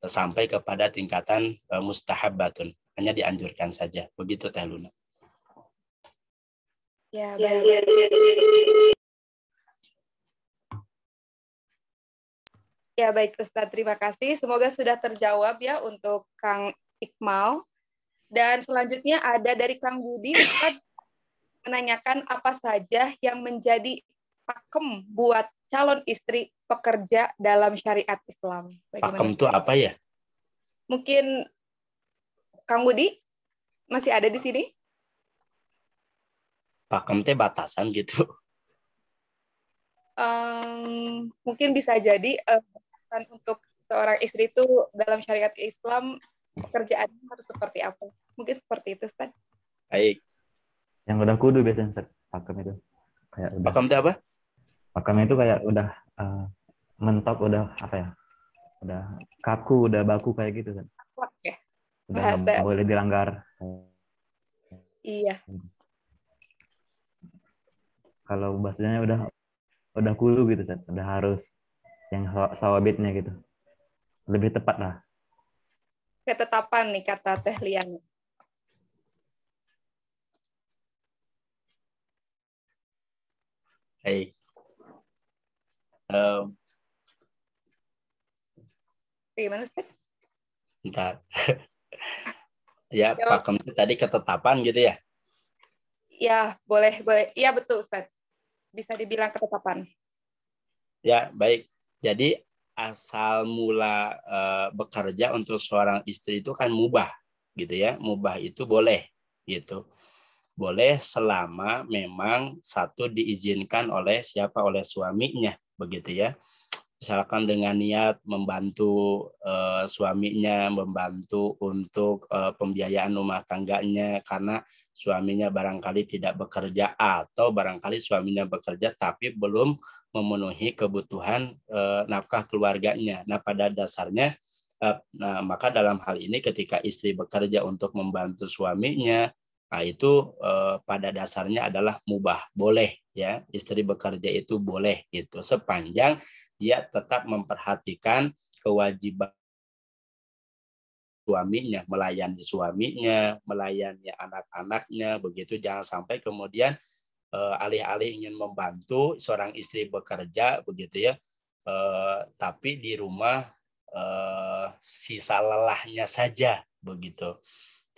sampai kepada tingkatan mustahabatun hanya dianjurkan saja begitu teh Luna ya, ya, ya, ya Ya baik Ustadz, terima kasih. Semoga sudah terjawab ya untuk Kang Iqmal. Dan selanjutnya ada dari Kang Budi Ustaz menanyakan apa saja yang menjadi pakem buat calon istri pekerja dalam syariat Islam. Bagaimana pakem itu apa ya? Mungkin Kang Budi masih ada di sini? Pakem teh batasan gitu. Um, mungkin bisa jadi uh, batasan untuk seorang istri itu dalam syariat Islam pekerjaannya harus seperti apa? Mungkin seperti itu, Ustaz. Baik. Yang udah kudu biasanya, Ustaz. Pakem itu. Kayak udah, Pakam itu apa? Pakam itu kayak udah uh, mentok, udah apa ya? Udah kaku, udah baku kayak gitu, Ustaz. Oke. Ya? Udah Bahasa. boleh dilanggar. Iya. Kalau bahasanya udah udah kudu gitu, Ustaz. Udah harus yang sawabitnya gitu lebih tepat lah ketetapan nih kata Teh liang hey um, eh, gimana sih Bentar. ya, ya, Pak Kemen tadi ketetapan gitu ya? Ya, boleh, boleh. Iya betul Ustaz. Bisa dibilang ketetapan. Ya, baik. Jadi asal mula e, bekerja untuk seorang istri itu kan mubah gitu ya. Mubah itu boleh gitu. Boleh selama memang satu diizinkan oleh siapa oleh suaminya begitu ya misalkan dengan niat membantu uh, suaminya, membantu untuk uh, pembiayaan rumah tangganya karena suaminya barangkali tidak bekerja atau barangkali suaminya bekerja tapi belum memenuhi kebutuhan uh, nafkah keluarganya. Nah, pada dasarnya Nah, maka dalam hal ini ketika istri bekerja untuk membantu suaminya, Nah, itu eh, pada dasarnya adalah mubah, boleh ya. Istri bekerja itu boleh gitu sepanjang dia tetap memperhatikan kewajiban suaminya, melayani suaminya, melayani anak-anaknya begitu jangan sampai kemudian eh, alih-alih ingin membantu seorang istri bekerja begitu ya. Eh, tapi di rumah eh, sisa lelahnya saja begitu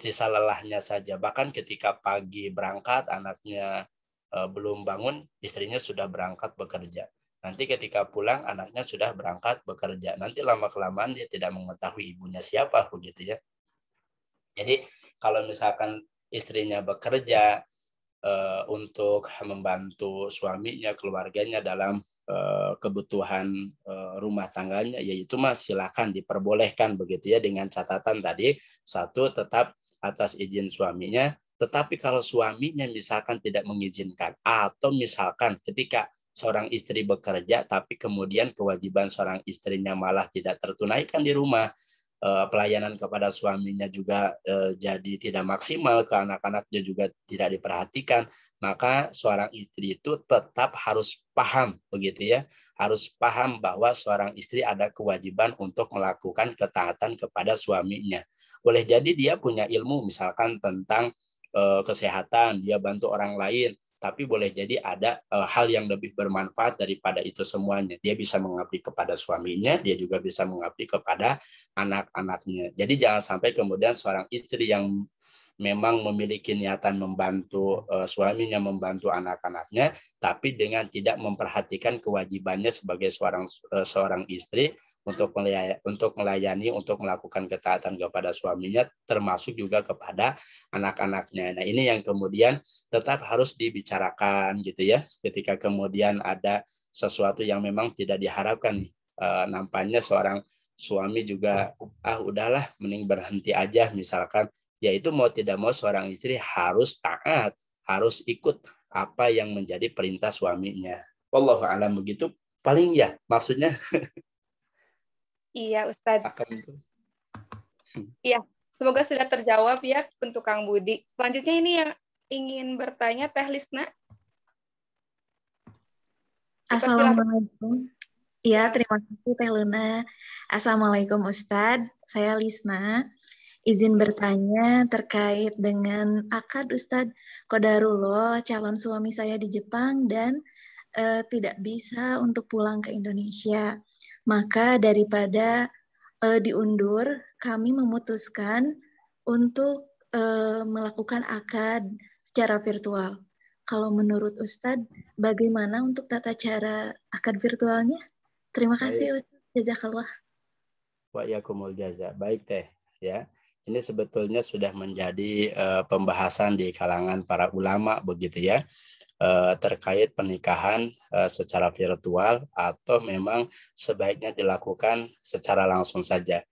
sisa lelahnya saja. Bahkan ketika pagi berangkat, anaknya e, belum bangun, istrinya sudah berangkat bekerja. Nanti ketika pulang, anaknya sudah berangkat bekerja. Nanti lama-kelamaan dia tidak mengetahui ibunya siapa, begitu ya. Jadi kalau misalkan istrinya bekerja e, untuk membantu suaminya, keluarganya dalam e, kebutuhan e, rumah tangganya, ya itu mas silakan diperbolehkan begitu ya dengan catatan tadi satu tetap atas izin suaminya. Tetapi kalau suaminya misalkan tidak mengizinkan atau misalkan ketika seorang istri bekerja tapi kemudian kewajiban seorang istrinya malah tidak tertunaikan di rumah, Eh, pelayanan kepada suaminya juga eh, jadi tidak maksimal, ke anak-anaknya juga tidak diperhatikan, maka seorang istri itu tetap harus paham begitu ya, harus paham bahwa seorang istri ada kewajiban untuk melakukan ketaatan kepada suaminya. Boleh jadi dia punya ilmu misalkan tentang Eh, kesehatan, dia bantu orang lain, tapi boleh jadi ada eh, hal yang lebih bermanfaat daripada itu semuanya. Dia bisa mengabdi kepada suaminya, dia juga bisa mengabdi kepada anak-anaknya. Jadi jangan sampai kemudian seorang istri yang memang memiliki niatan membantu eh, suaminya, membantu anak-anaknya, tapi dengan tidak memperhatikan kewajibannya sebagai seorang seorang istri, untuk melayani, untuk melayani, untuk melakukan ketaatan kepada suaminya, termasuk juga kepada anak-anaknya. Nah ini yang kemudian tetap harus dibicarakan gitu ya, ketika kemudian ada sesuatu yang memang tidak diharapkan nih. E, nampaknya seorang suami juga ah udahlah mending berhenti aja misalkan yaitu mau tidak mau seorang istri harus taat harus ikut apa yang menjadi perintah suaminya. Wallahu alam begitu paling ya maksudnya Iya, Ustadz. Akan itu. Hmm. Iya, semoga sudah terjawab ya untuk Kang Budi. Selanjutnya ini yang ingin bertanya Teh Lisna. Assalamualaikum. Iya, terima kasih Teh Luna. Assalamualaikum Ustadz. Saya Lisna izin bertanya terkait dengan akad Ustadz Kodarullah calon suami saya di Jepang dan uh, tidak bisa untuk pulang ke Indonesia. Maka daripada uh, diundur, kami memutuskan untuk uh, melakukan akad secara virtual. Kalau menurut Ustadz, bagaimana untuk tata cara akad virtualnya? Terima kasih Baik. Ustadz. Jazakallah. Wa yakumul jazak Baik teh. Ya ini sebetulnya sudah menjadi uh, pembahasan di kalangan para ulama begitu ya eh, terkait pernikahan eh, secara virtual atau memang sebaiknya dilakukan secara langsung saja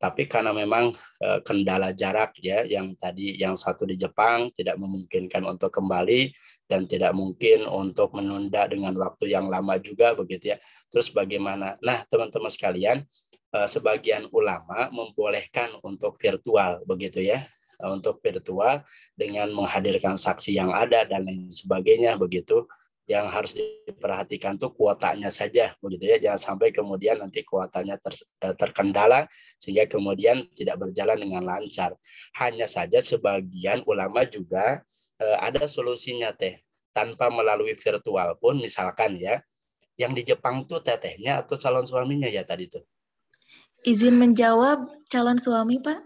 tapi karena memang eh, kendala jarak ya yang tadi yang satu di Jepang tidak memungkinkan untuk kembali dan tidak mungkin untuk menunda dengan waktu yang lama juga begitu ya. Terus bagaimana? Nah, teman-teman sekalian, eh, sebagian ulama membolehkan untuk virtual begitu ya untuk virtual dengan menghadirkan saksi yang ada dan lain sebagainya begitu yang harus diperhatikan tuh kuotanya saja begitu ya jangan sampai kemudian nanti kuotanya ter, eh, terkendala sehingga kemudian tidak berjalan dengan lancar hanya saja sebagian ulama juga eh, ada solusinya teh tanpa melalui virtual pun misalkan ya yang di Jepang tuh tetehnya atau calon suaminya ya tadi tuh izin menjawab calon suami pak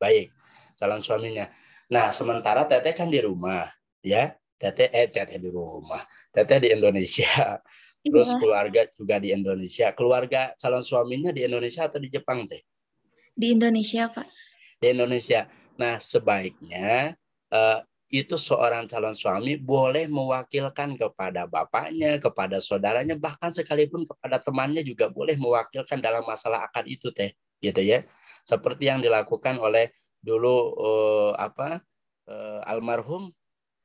baik calon suaminya nah sementara teteh kan di rumah ya teteh eh teteh di rumah teteh di Indonesia iya. terus iya. keluarga juga di Indonesia keluarga calon suaminya di Indonesia atau di Jepang teh di Indonesia pak di Indonesia nah sebaiknya uh, itu seorang calon suami boleh mewakilkan kepada bapaknya, kepada saudaranya, bahkan sekalipun kepada temannya juga boleh mewakilkan dalam masalah akad itu teh, gitu ya. Seperti yang dilakukan oleh dulu uh, apa Uh, almarhum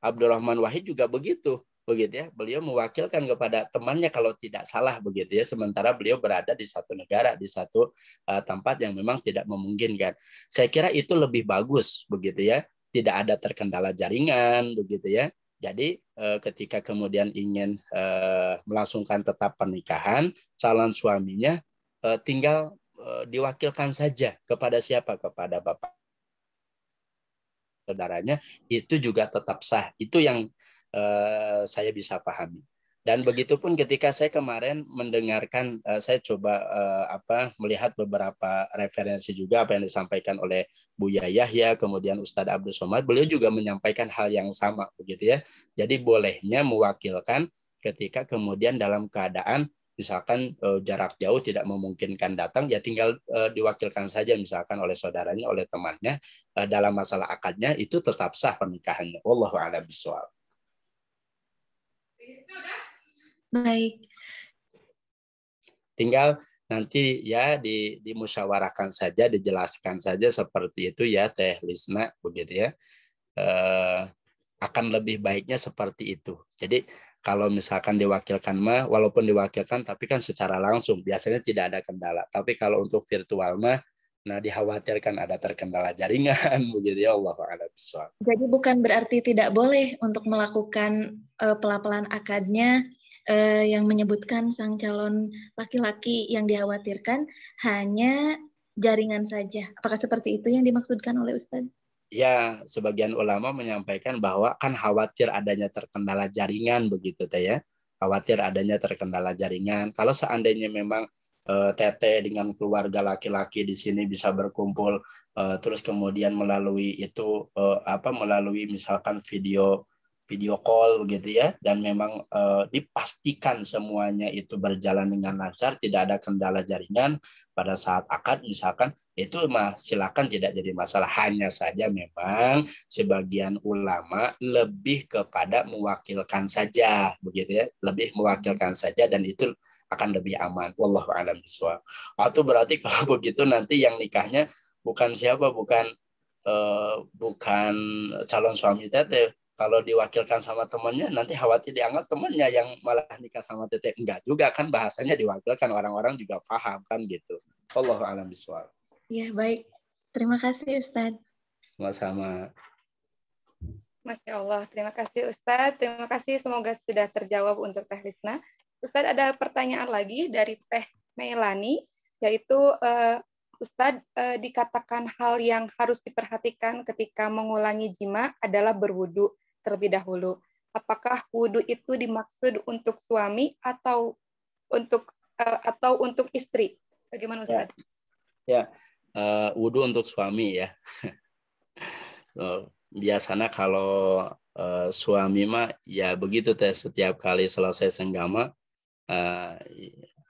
Abdurrahman Wahid juga begitu begitu ya beliau mewakilkan kepada temannya kalau tidak salah begitu ya sementara beliau berada di satu negara di satu uh, tempat yang memang tidak memungkinkan saya kira itu lebih bagus begitu ya tidak ada terkendala jaringan begitu ya jadi uh, ketika kemudian ingin uh, melangsungkan tetap pernikahan calon suaminya uh, tinggal uh, diwakilkan saja kepada siapa kepada bapak saudaranya itu juga tetap sah. Itu yang Eh, saya bisa pahami. Dan begitupun ketika saya kemarin mendengarkan, eh, saya coba eh, apa melihat beberapa referensi juga apa yang disampaikan oleh Bu Yahya, kemudian Ustadz Abdul Somad, beliau juga menyampaikan hal yang sama, begitu ya. Jadi bolehnya mewakilkan ketika kemudian dalam keadaan misalkan jarak jauh tidak memungkinkan datang ya tinggal diwakilkan saja misalkan oleh saudaranya oleh temannya dalam masalah akadnya itu tetap sah pernikahannya wallahu a'lam Baik. Tinggal nanti ya di dimusyawarahkan saja, dijelaskan saja seperti itu ya Teh Lisna begitu ya. Eh, akan lebih baiknya seperti itu. Jadi kalau misalkan diwakilkan mah walaupun diwakilkan tapi kan secara langsung biasanya tidak ada kendala. Tapi kalau untuk virtual mah Nah, dikhawatirkan ada terkendala jaringan begitu ya Allah a'lam Jadi bukan berarti tidak boleh untuk melakukan uh, eh, pelapelan akadnya uh, yang menyebutkan sang calon laki-laki yang dikhawatirkan hanya jaringan saja. Apakah seperti itu yang dimaksudkan oleh Ustaz? ya sebagian ulama menyampaikan bahwa kan khawatir adanya terkendala jaringan begitu teh ya khawatir adanya terkendala jaringan kalau seandainya memang uh, eh, Tete dengan keluarga laki-laki di sini bisa berkumpul uh, terus kemudian melalui itu uh, apa melalui misalkan video video call gitu ya dan memang uh, dipastikan semuanya itu berjalan dengan lancar tidak ada kendala jaringan pada saat akad misalkan itu mah silakan tidak jadi masalah hanya saja memang sebagian ulama lebih kepada mewakilkan saja begitu ya lebih mewakilkan saja dan itu akan lebih aman. Wallahu a'lam bishawab. Atau ah, berarti kalau begitu nanti yang nikahnya bukan siapa, bukan uh, bukan calon suami teteh. Kalau diwakilkan sama temannya, nanti khawatir dianggap temannya yang malah nikah sama teteh. Enggak juga kan bahasanya diwakilkan orang-orang juga paham kan gitu. Wallahu a'lam bishawab. Ya, baik. Terima kasih Ustaz. Sama-sama. Masya Allah, terima kasih Ustadz. Terima kasih, semoga sudah terjawab untuk Teh Lisna. Ustadz ada pertanyaan lagi dari Teh Melani, yaitu uh, Ustadz uh, dikatakan hal yang harus diperhatikan ketika mengulangi jima adalah berwudu terlebih dahulu. Apakah wudu itu dimaksud untuk suami atau untuk uh, atau untuk istri? Bagaimana ya. Ustadz? Ya, ya. Uh, wudu untuk suami ya. Oh, biasanya kalau uh, suami mah ya begitu teh setiap kali selesai senggama uh,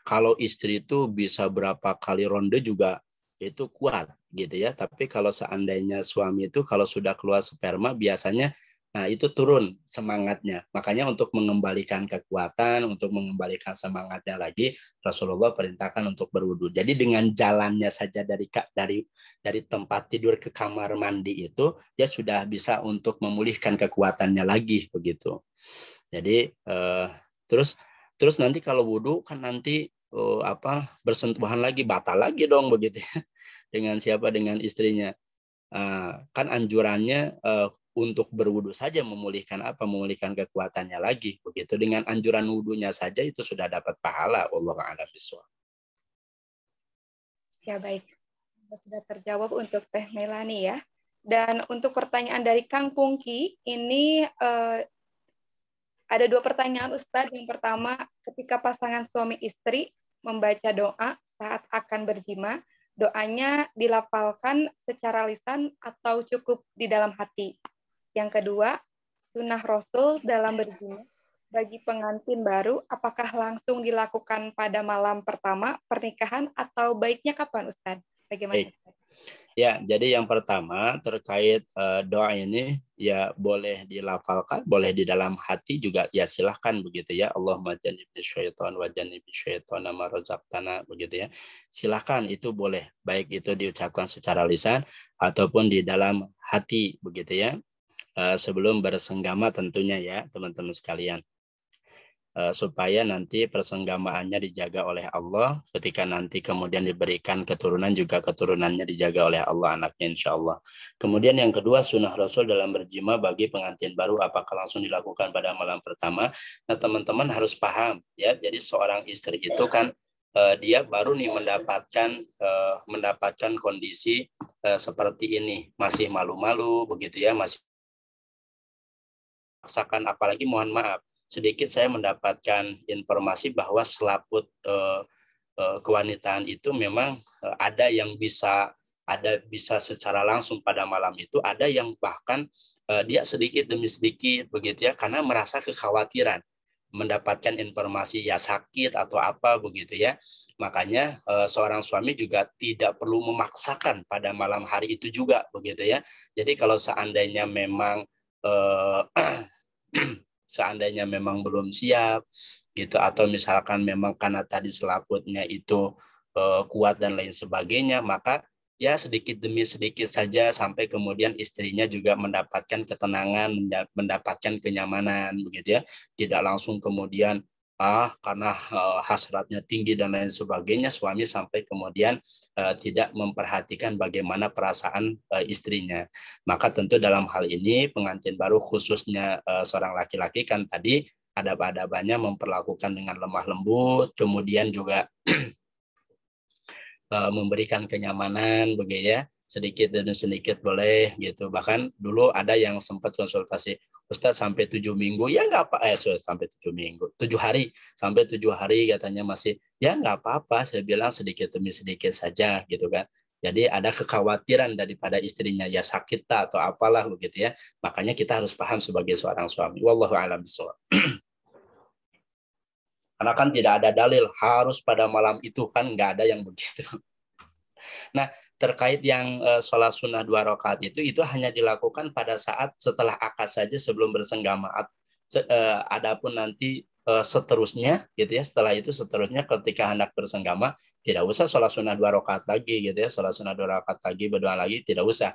kalau istri itu bisa berapa kali ronde juga itu kuat gitu ya. Tapi kalau seandainya suami itu kalau sudah keluar sperma biasanya nah itu turun semangatnya. Makanya untuk mengembalikan kekuatan, untuk mengembalikan semangatnya lagi Rasulullah perintahkan untuk berwudu. Jadi dengan jalannya saja dari dari dari tempat tidur ke kamar mandi itu dia sudah bisa untuk memulihkan kekuatannya lagi begitu. Jadi eh, terus Terus nanti kalau wudhu kan nanti uh, apa bersentuhan lagi batal lagi dong begitu ya. dengan siapa dengan istrinya. Uh, kan anjurannya uh, untuk berwudhu saja memulihkan apa memulihkan kekuatannya lagi begitu dengan anjuran wudhunya saja itu sudah dapat pahala Allah a'lam Ya baik sudah terjawab untuk Teh Melani ya. Dan untuk pertanyaan dari Kang Pungki ini eh, ada dua pertanyaan Ustadz. Yang pertama, ketika pasangan suami istri membaca doa saat akan berjima, doanya dilafalkan secara lisan atau cukup di dalam hati. Yang kedua, sunnah Rasul dalam berjima bagi pengantin baru, apakah langsung dilakukan pada malam pertama pernikahan atau baiknya kapan, Ustadz? Bagaimana, Ustadz? Ya, jadi yang pertama terkait uh, doa ini ya boleh dilafalkan, boleh di dalam hati juga ya silahkan begitu ya. Allahumma janibni syaitan wa janibi syaitan nama rozaktana begitu ya. Silahkan itu boleh, baik itu diucapkan secara lisan ataupun di dalam hati begitu ya. Uh, sebelum bersenggama tentunya ya teman-teman sekalian. Eh, supaya nanti persenggamaannya dijaga oleh Allah ketika nanti kemudian diberikan keturunan juga keturunannya dijaga oleh Allah anaknya insya Allah kemudian yang kedua sunnah Rasul dalam berjima bagi pengantin baru apakah langsung dilakukan pada malam pertama nah teman-teman harus paham ya jadi seorang istri itu kan eh, dia baru nih mendapatkan eh, mendapatkan kondisi eh, seperti ini masih malu-malu begitu ya masih paksakan apalagi mohon maaf sedikit saya mendapatkan informasi bahwa selaput eh, eh, kewanitaan itu memang eh, ada yang bisa ada bisa secara langsung pada malam itu, ada yang bahkan eh, dia sedikit demi sedikit begitu ya karena merasa kekhawatiran mendapatkan informasi ya sakit atau apa begitu ya. Makanya eh, seorang suami juga tidak perlu memaksakan pada malam hari itu juga begitu ya. Jadi kalau seandainya memang eh, seandainya memang belum siap gitu atau misalkan memang karena tadi selaputnya itu uh, kuat dan lain sebagainya maka ya sedikit demi sedikit saja sampai kemudian istrinya juga mendapatkan ketenangan mendapatkan kenyamanan begitu ya tidak langsung kemudian ah karena uh, hasratnya tinggi dan lain sebagainya suami sampai kemudian uh, tidak memperhatikan bagaimana perasaan uh, istrinya maka tentu dalam hal ini pengantin baru khususnya uh, seorang laki-laki kan tadi ada adab banyak memperlakukan dengan lemah lembut kemudian juga uh, memberikan kenyamanan begitu ya sedikit demi sedikit boleh gitu. Bahkan dulu ada yang sempat konsultasi Ustadz sampai tujuh minggu ya nggak apa eh sorry, sampai tujuh minggu tujuh hari sampai tujuh hari katanya masih ya nggak apa-apa saya bilang sedikit demi sedikit saja gitu kan. Jadi ada kekhawatiran daripada istrinya ya sakit tak atau apalah begitu ya. Makanya kita harus paham sebagai seorang suami. Wallahu a'lam bishawab. Karena kan tidak ada dalil harus pada malam itu kan nggak ada yang begitu. Nah, terkait yang uh, sholat sunnah dua rakaat itu itu hanya dilakukan pada saat setelah akad saja sebelum bersenggama. Uh, eh, adapun nanti uh, seterusnya gitu ya setelah itu seterusnya ketika hendak bersenggama tidak usah sholat sunnah dua rakaat lagi gitu ya sholat sunnah dua rakaat lagi berdoa lagi tidak usah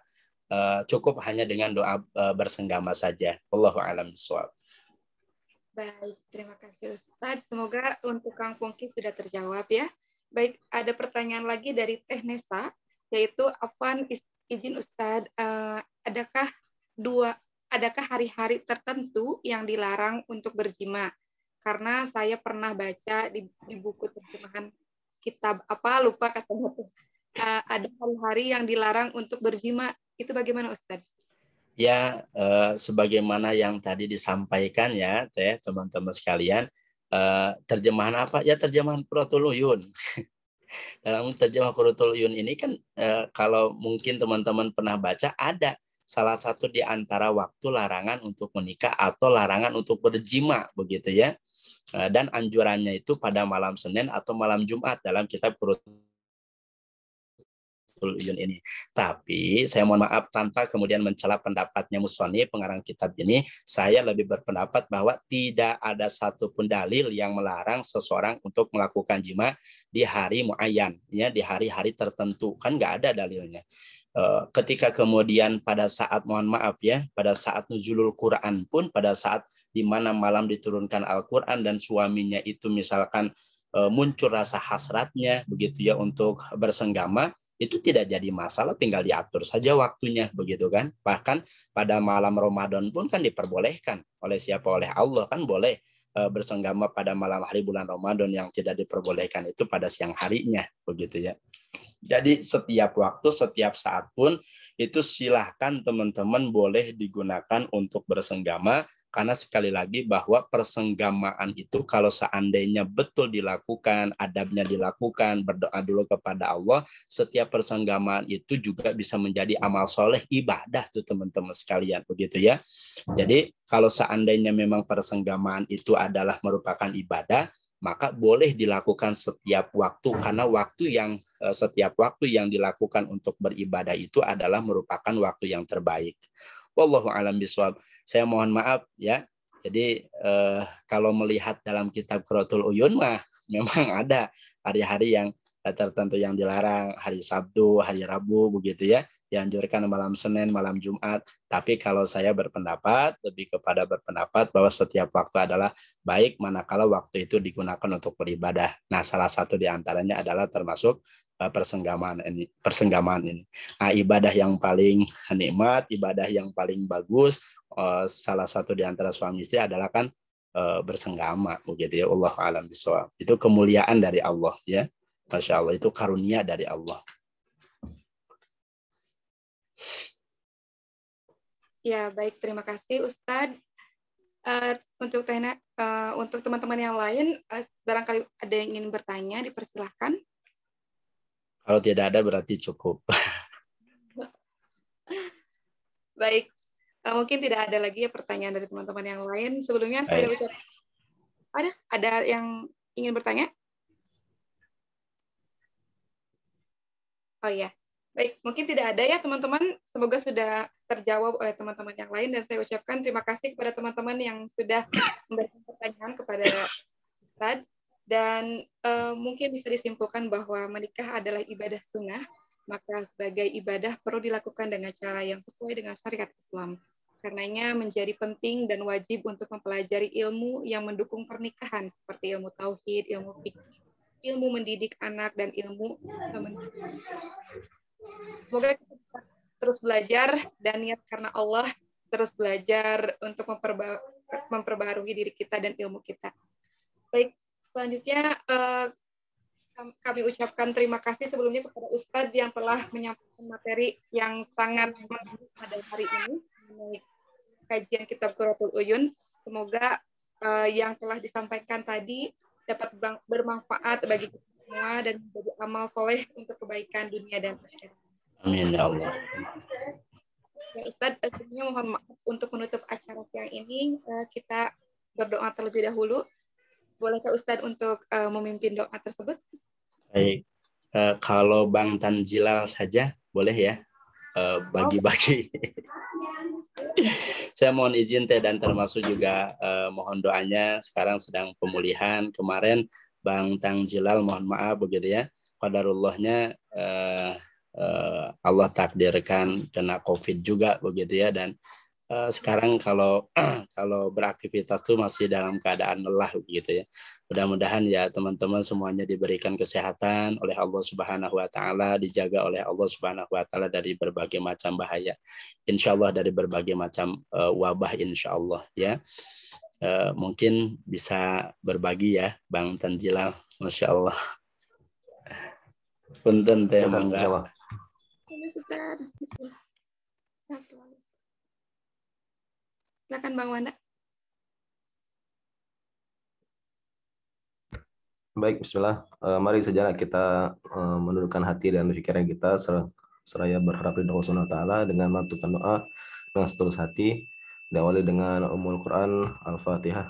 uh, cukup hanya dengan doa uh, bersenggama saja. Wallahu a'lam bishawab. Baik, terima kasih Ustadz. Semoga untuk Kang Pongki sudah terjawab ya. Baik, ada pertanyaan lagi dari Teh Nesa yaitu Afwan izin ustad uh, eh, adakah dua adakah hari-hari tertentu yang dilarang untuk berjima? Karena saya pernah baca di, di buku terjemahan kitab apa lupa katanya tuh uh, ada hari-hari yang dilarang untuk berjima. Itu bagaimana ustad Ya, uh, sebagaimana yang tadi disampaikan ya, teh teman-teman sekalian, uh, terjemahan apa? Ya terjemahan protoluyun. dalam terjemah Qurutul Yun ini kan eh, kalau mungkin teman-teman pernah baca ada salah satu di antara waktu larangan untuk menikah atau larangan untuk berjima begitu ya. Eh, dan anjurannya itu pada malam Senin atau malam Jumat dalam kitab Qurutul Nahdlatul Uyun ini. Tapi saya mohon maaf tanpa kemudian mencela pendapatnya Musoni pengarang kitab ini, saya lebih berpendapat bahwa tidak ada satupun dalil yang melarang seseorang untuk melakukan jima di hari muayyan, ya di hari-hari tertentu kan nggak ada dalilnya eh, ketika kemudian pada saat mohon maaf ya pada saat nuzulul Quran pun pada saat di mana malam diturunkan Al-Quran dan suaminya itu misalkan eh, muncul rasa hasratnya begitu ya untuk bersenggama itu tidak jadi masalah tinggal diatur saja waktunya begitu kan bahkan pada malam Ramadan pun kan diperbolehkan oleh siapa oleh Allah kan boleh eh, bersenggama pada malam hari bulan Ramadan yang tidak diperbolehkan itu pada siang harinya begitu ya. Jadi setiap waktu, setiap saat pun itu silahkan teman-teman boleh digunakan untuk bersenggama karena sekali lagi bahwa persenggamaan itu kalau seandainya betul dilakukan, adabnya dilakukan, berdoa dulu kepada Allah, setiap persenggamaan itu juga bisa menjadi amal soleh ibadah tuh teman-teman sekalian begitu ya. Jadi kalau seandainya memang persenggamaan itu adalah merupakan ibadah, maka boleh dilakukan setiap waktu karena waktu yang eh, setiap waktu yang dilakukan untuk beribadah itu adalah merupakan waktu yang terbaik. Wallahu alam biswab saya mohon maaf ya. Jadi eh, kalau melihat dalam kitab Quratul Uyun mah memang ada hari-hari yang tertentu yang dilarang hari Sabtu, hari Rabu begitu ya, dianjurkan malam Senin, malam Jumat. Tapi kalau saya berpendapat lebih kepada berpendapat bahwa setiap waktu adalah baik manakala waktu itu digunakan untuk beribadah. Nah, salah satu di antaranya adalah termasuk eh, persenggamaan ini persenggaman ini nah, ibadah yang paling nikmat ibadah yang paling bagus Eh, salah satu di antara suami istri adalah kan eh, bersenggama begitu ya Allah alam biswa. Itu kemuliaan dari Allah ya. Masya Allah itu karunia dari Allah. Ya baik terima kasih Ustadz. Uh, untuk tanya uh, untuk teman-teman yang lain uh, barangkali ada yang ingin bertanya dipersilahkan. Kalau tidak ada berarti cukup. Baik, Eh, mungkin tidak ada lagi ya pertanyaan dari teman-teman yang lain. Sebelumnya saya ucap ada ada yang ingin bertanya? Oh ya, baik. Mungkin tidak ada ya teman-teman. Semoga sudah terjawab oleh teman-teman yang lain dan saya ucapkan terima kasih kepada teman-teman yang sudah memberikan pertanyaan kepada Rad dan uh, mungkin bisa disimpulkan bahwa menikah adalah ibadah sunnah maka sebagai ibadah perlu dilakukan dengan cara yang sesuai dengan syariat Islam. Karenanya menjadi penting dan wajib untuk mempelajari ilmu yang mendukung pernikahan seperti ilmu tauhid, ilmu fikih, ilmu mendidik anak dan ilmu Semoga kita terus belajar dan niat karena Allah terus belajar untuk memperba memperbarui diri kita dan ilmu kita. Baik, selanjutnya eh, kami ucapkan terima kasih sebelumnya kepada Ustadz yang telah menyampaikan materi yang sangat menarik pada hari ini mengenai kajian kitab Quratul Uyun. Semoga uh, yang telah disampaikan tadi dapat bermanfaat bagi kita semua dan menjadi amal soleh untuk kebaikan dunia dan akhirat. Amin ya Allah. Ya, Ustadz, sebelumnya mohon maaf untuk menutup acara siang ini. Uh, kita berdoa terlebih dahulu. Bolehkah Ustadz untuk uh, memimpin doa tersebut? Baik. e, kalau Bang Tanjilal saja boleh ya eh, bagi-bagi. Saya mohon izin teh dan termasuk juga eh, mohon doanya sekarang sedang pemulihan kemarin Bang Tanjilal mohon maaf begitu ya. Qadarullahnya uh, Allah takdirkan kena COVID juga begitu ya dan Eh, sekarang kalau kalau beraktivitas tuh masih dalam keadaan lelah gitu ya. Mudah-mudahan ya teman-teman semuanya diberikan kesehatan oleh Allah Subhanahu wa taala, dijaga oleh Allah Subhanahu wa taala dari berbagai macam bahaya. Insya Allah dari berbagai macam uh, wabah insya Allah ya. Uh, mungkin bisa berbagi ya Bang Tanjilal, Masya Allah. Punten teh mangga. Terima Silakan Bang Wanda. Baik, bismillah. Eh, mari sejarah kita eh, menundukkan hati dan pikiran kita seraya berharap ridho Allah Subhanahu taala dengan melakukan doa dengan setulus hati diawali dengan umul Quran Al-Fatihah.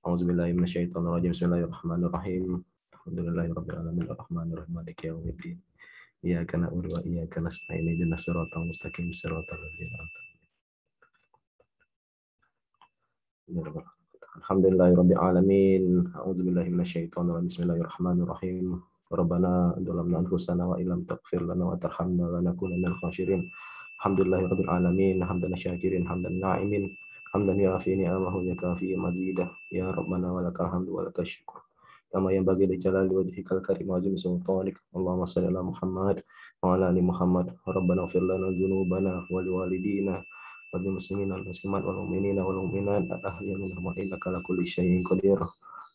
Auzubillahi minasyaitonirrajim. Bismillahirrahmanirrahim. Alhamdulillahirabbil alamin arrahmanirrahim maliki yaumiddin. Iyyaka na'budu wa iyyaka nasta'in. Ihdinas siratal mustaqim, siratal ladzina an'amta Alhamdulillahirrabbilalamin A'udzubillahimmanasyaitan Bismillahirrahmanirrahim Rabbana dolamna anfusana wa ilam taqfir lana wa tarhamna lana kuna minal khasirin Alhamdulillahirrabbilalamin Alhamdulillah syakirin Alhamdulillah na'imin Alhamdulillah yafini amahu yakafi mazidah Ya Rabbana wa laka alhamdu wa laka yang bagi dijalali wajihika al-karim wa jimu sultanik Allahumma salli ala Muhammad wa ali Muhammad Rabbana ufir lana zunubana wa liwalidina wabil muslimin al muslimat wal mu'minina wal mu'minat al ahli min wa innaka kulli syai'in qadir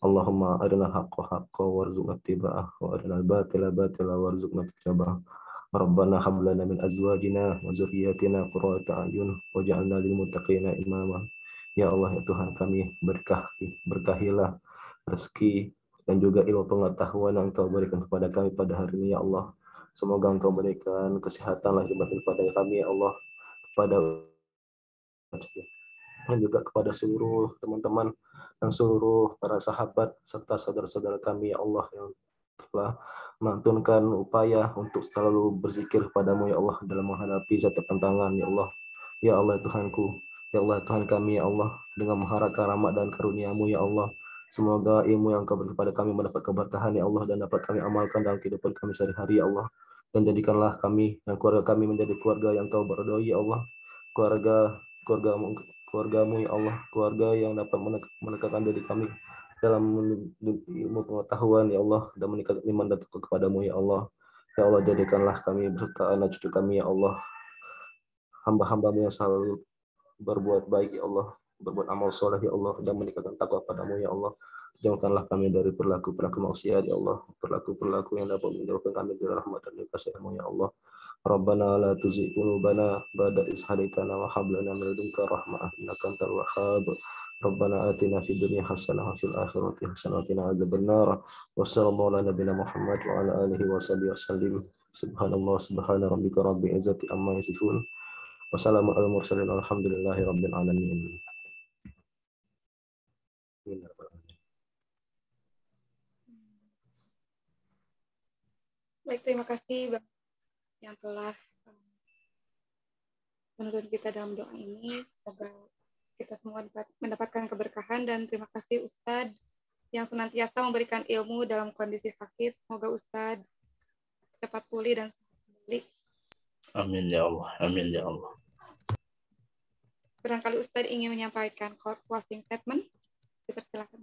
Allahumma arina al-haqqa haqqa warzuqna ittiba'ah wa arina al-batila batila warzuqna ijtinabah Rabbana hab lana min azwajina wa zurriyyatina qurrata a'yun waj'alna lil muttaqina imama Ya Allah ya Tuhan kami berkahi berkahilah rezeki dan juga ilmu pengetahuan yang Engkau berikan kepada kami pada hari ini ya Allah. Semoga Engkau berikan kesehatan lagi batin kepada kami ya Allah kepada dan juga kepada seluruh teman-teman dan seluruh para sahabat serta saudara-saudara kami ya Allah yang telah melantunkan upaya untuk selalu berzikir kepadamu ya Allah dalam menghadapi setiap tantangan ya Allah ya Allah Tuhanku ya Allah Tuhan kami ya Allah dengan mengharapkan rahmat dan karuniamu ya Allah semoga ilmu yang kau beri kepada kami mendapat keberkahan ya Allah dan dapat kami amalkan dalam kehidupan kami sehari-hari ya Allah dan jadikanlah kami dan keluarga kami menjadi keluarga yang kau berdoa ya Allah keluarga keluargamu, keluargamu ya Allah, keluarga yang dapat menekankan diri kami dalam ilmu pengetahuan ya Allah dan meningkatkan iman dan takut kepadamu ya Allah. Ya Allah jadikanlah kami beserta anak cucu kami ya Allah hamba-hambamu yang selalu berbuat baik ya Allah berbuat amal soleh ya Allah dan meningkatkan takwa kepadaMu ya Allah jauhkanlah kami dari perilaku perilaku maksiat ya Allah perilaku perilaku yang dapat menjauhkan kami dari rahmat dan kasihmu ya Allah Rabbana la tuzigh qulubana ba'da idh hadaytana wa hab lana min ladunka rahmah innaka antal wahhab Rabbana atina fid dunya hasanah wa fil akhirati hasanah wa qina adzabannar wa sallallahu ala nabiyyina Muhammad wa ala alihi wa sahbihi wasallim subhanallah subhana rabbika rabbil izzati amma yasifun mursalin alhamdulillahi rabbil alamin Baik, terima kasih Bapak yang telah um, menuntun kita dalam doa ini. Semoga kita semua mendapatkan keberkahan dan terima kasih Ustadz yang senantiasa memberikan ilmu dalam kondisi sakit. Semoga Ustadz cepat pulih dan sehat kembali. Amin ya Allah. Amin ya Allah. Barangkali Ustadz ingin menyampaikan closing statement. Dipersilakan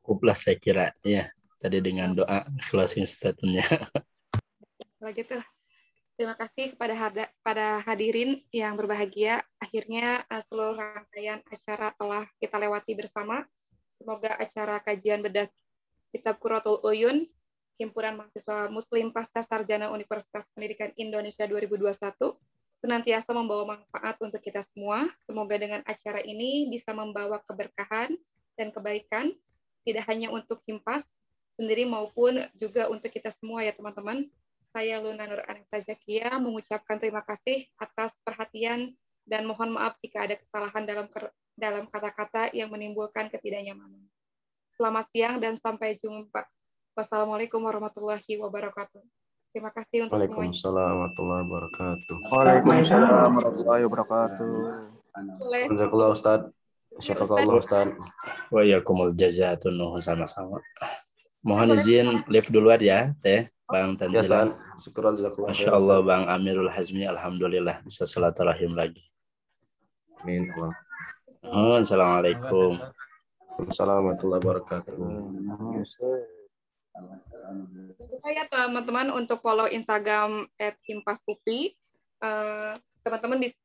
Cukuplah saya kira ya tadi dengan doa closing statementnya. Kalau gitu, terima kasih kepada harda, pada hadirin yang berbahagia. Akhirnya eh, seluruh rangkaian acara telah kita lewati bersama. Semoga acara kajian bedah Kitab Kuratul Uyun Himpunan Mahasiswa Muslim Pasca Sarjana Universitas Pendidikan Indonesia 2021 senantiasa membawa manfaat untuk kita semua. Semoga dengan acara ini bisa membawa keberkahan dan kebaikan tidak hanya untuk Himpas sendiri maupun juga untuk kita semua ya teman-teman. Saya Luna Nur Anissa Zakia mengucapkan terima kasih atas perhatian dan mohon maaf jika ada kesalahan dalam dalam kata-kata yang menimbulkan ketidaknyamanan. Selamat siang dan sampai jumpa. Wassalamualaikum warahmatullahi wabarakatuh. Terima kasih untuk semuanya. Waalaikumsalam warahmatullahi wabarakatuh. Waalaikumsalam warahmatullahi wabarakatuh. Jazakallah Ustaz. Jazakallah Ustaz. Wa yakumul jazatun sama-sama. Mohon izin live duluan ya, Teh. Bang Tanzilan. Ya, Masya Allah Bang Amirul Hazmi. Alhamdulillah bisa rahim lagi. Amin. Oh, Assalamualaikum. Assalamualaikum warahmatullahi wabarakatuh. Itu ya teman-teman untuk follow Instagram at Himpas Upi. Eh, teman-teman bisa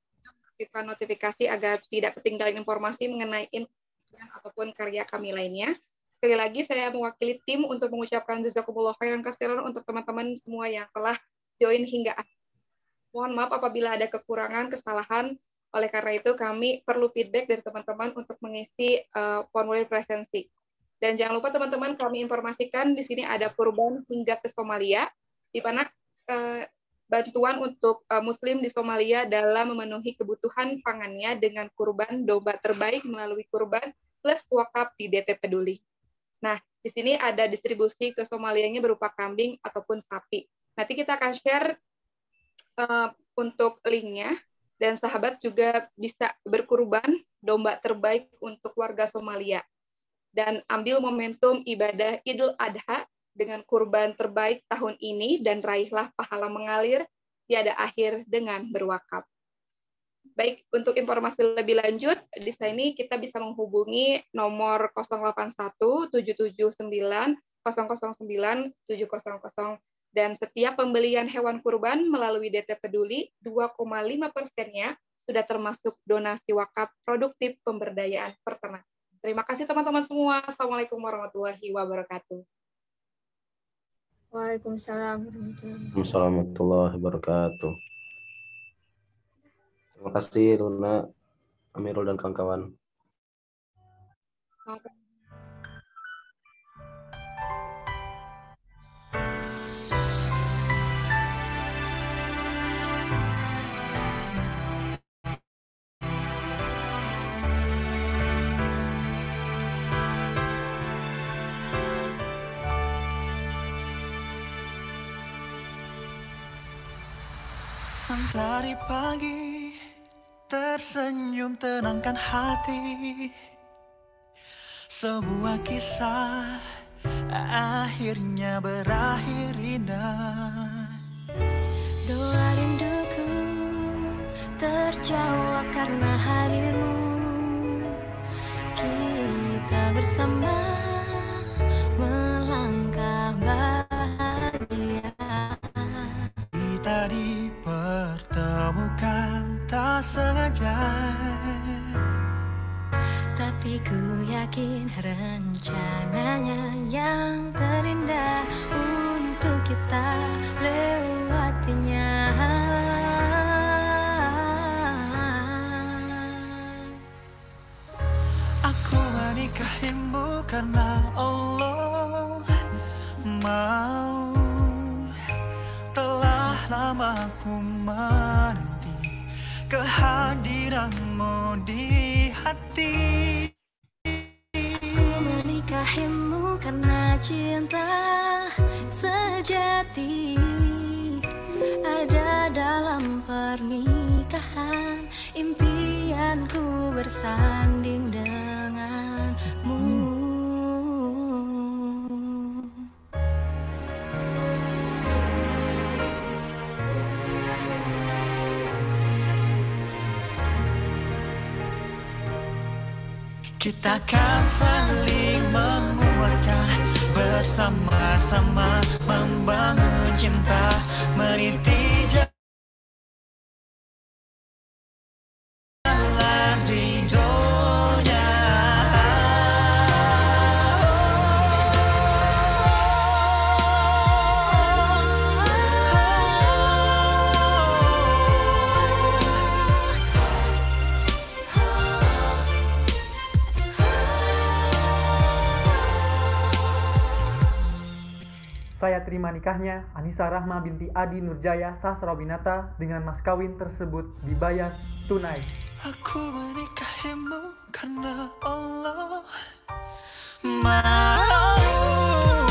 aktifkan notifikasi agar tidak ketinggalan informasi mengenai ataupun karya kami lainnya. Sekali lagi saya mewakili tim untuk mengucapkan jazakumullah khairan kasiran untuk teman-teman semua yang telah join hingga Mohon maaf apabila ada kekurangan, kesalahan. Oleh karena itu kami perlu feedback dari teman-teman untuk mengisi uh, formulir presensi. Dan jangan lupa teman-teman kami informasikan di sini ada kurban hingga ke Somalia di mana uh, bantuan untuk uh, muslim di Somalia dalam memenuhi kebutuhan pangannya dengan kurban domba terbaik melalui kurban plus wakaf di DT Peduli. Nah, di sini ada distribusi ke Somalianya berupa kambing ataupun sapi. Nanti kita akan share uh, untuk linknya dan sahabat juga bisa berkurban domba terbaik untuk warga Somalia dan ambil momentum ibadah Idul Adha dengan kurban terbaik tahun ini dan raihlah pahala mengalir tiada akhir dengan berwakaf. Baik, untuk informasi lebih lanjut, di sini kita bisa menghubungi nomor 081 779 009 700 dan setiap pembelian hewan kurban melalui DT Peduli 2,5 persennya sudah termasuk donasi wakaf produktif pemberdayaan peternak. Terima kasih teman-teman semua. Assalamualaikum warahmatullahi wabarakatuh. Waalaikumsalam warahmatullahi wabarakatuh. Terima kasih Luna, Amirul dan kawan-kawan. Dari pagi Tersenyum tenangkan hati sebuah kisah akhirnya berakhir indah Doa rinduku terjawab karena hadirmu Kita bersama sengaja Tapi ku yakin rencananya yang terindah Untuk kita lewatinya Aku menikahimu karena Allah Mau Telah lama ku menikahimu kehadiranmu di hati menikahimu karena cinta sejati Ada dalam pernikahan impianku bersanding dengan Kita kan saling menguatkan Bersama-sama membangun cinta Meniti Saya terima nikahnya Anissa Rahma binti Adi Nurjaya Sastra Winata dengan mas kawin tersebut dibayar tunai. Aku menikahimu karena Allah. Mau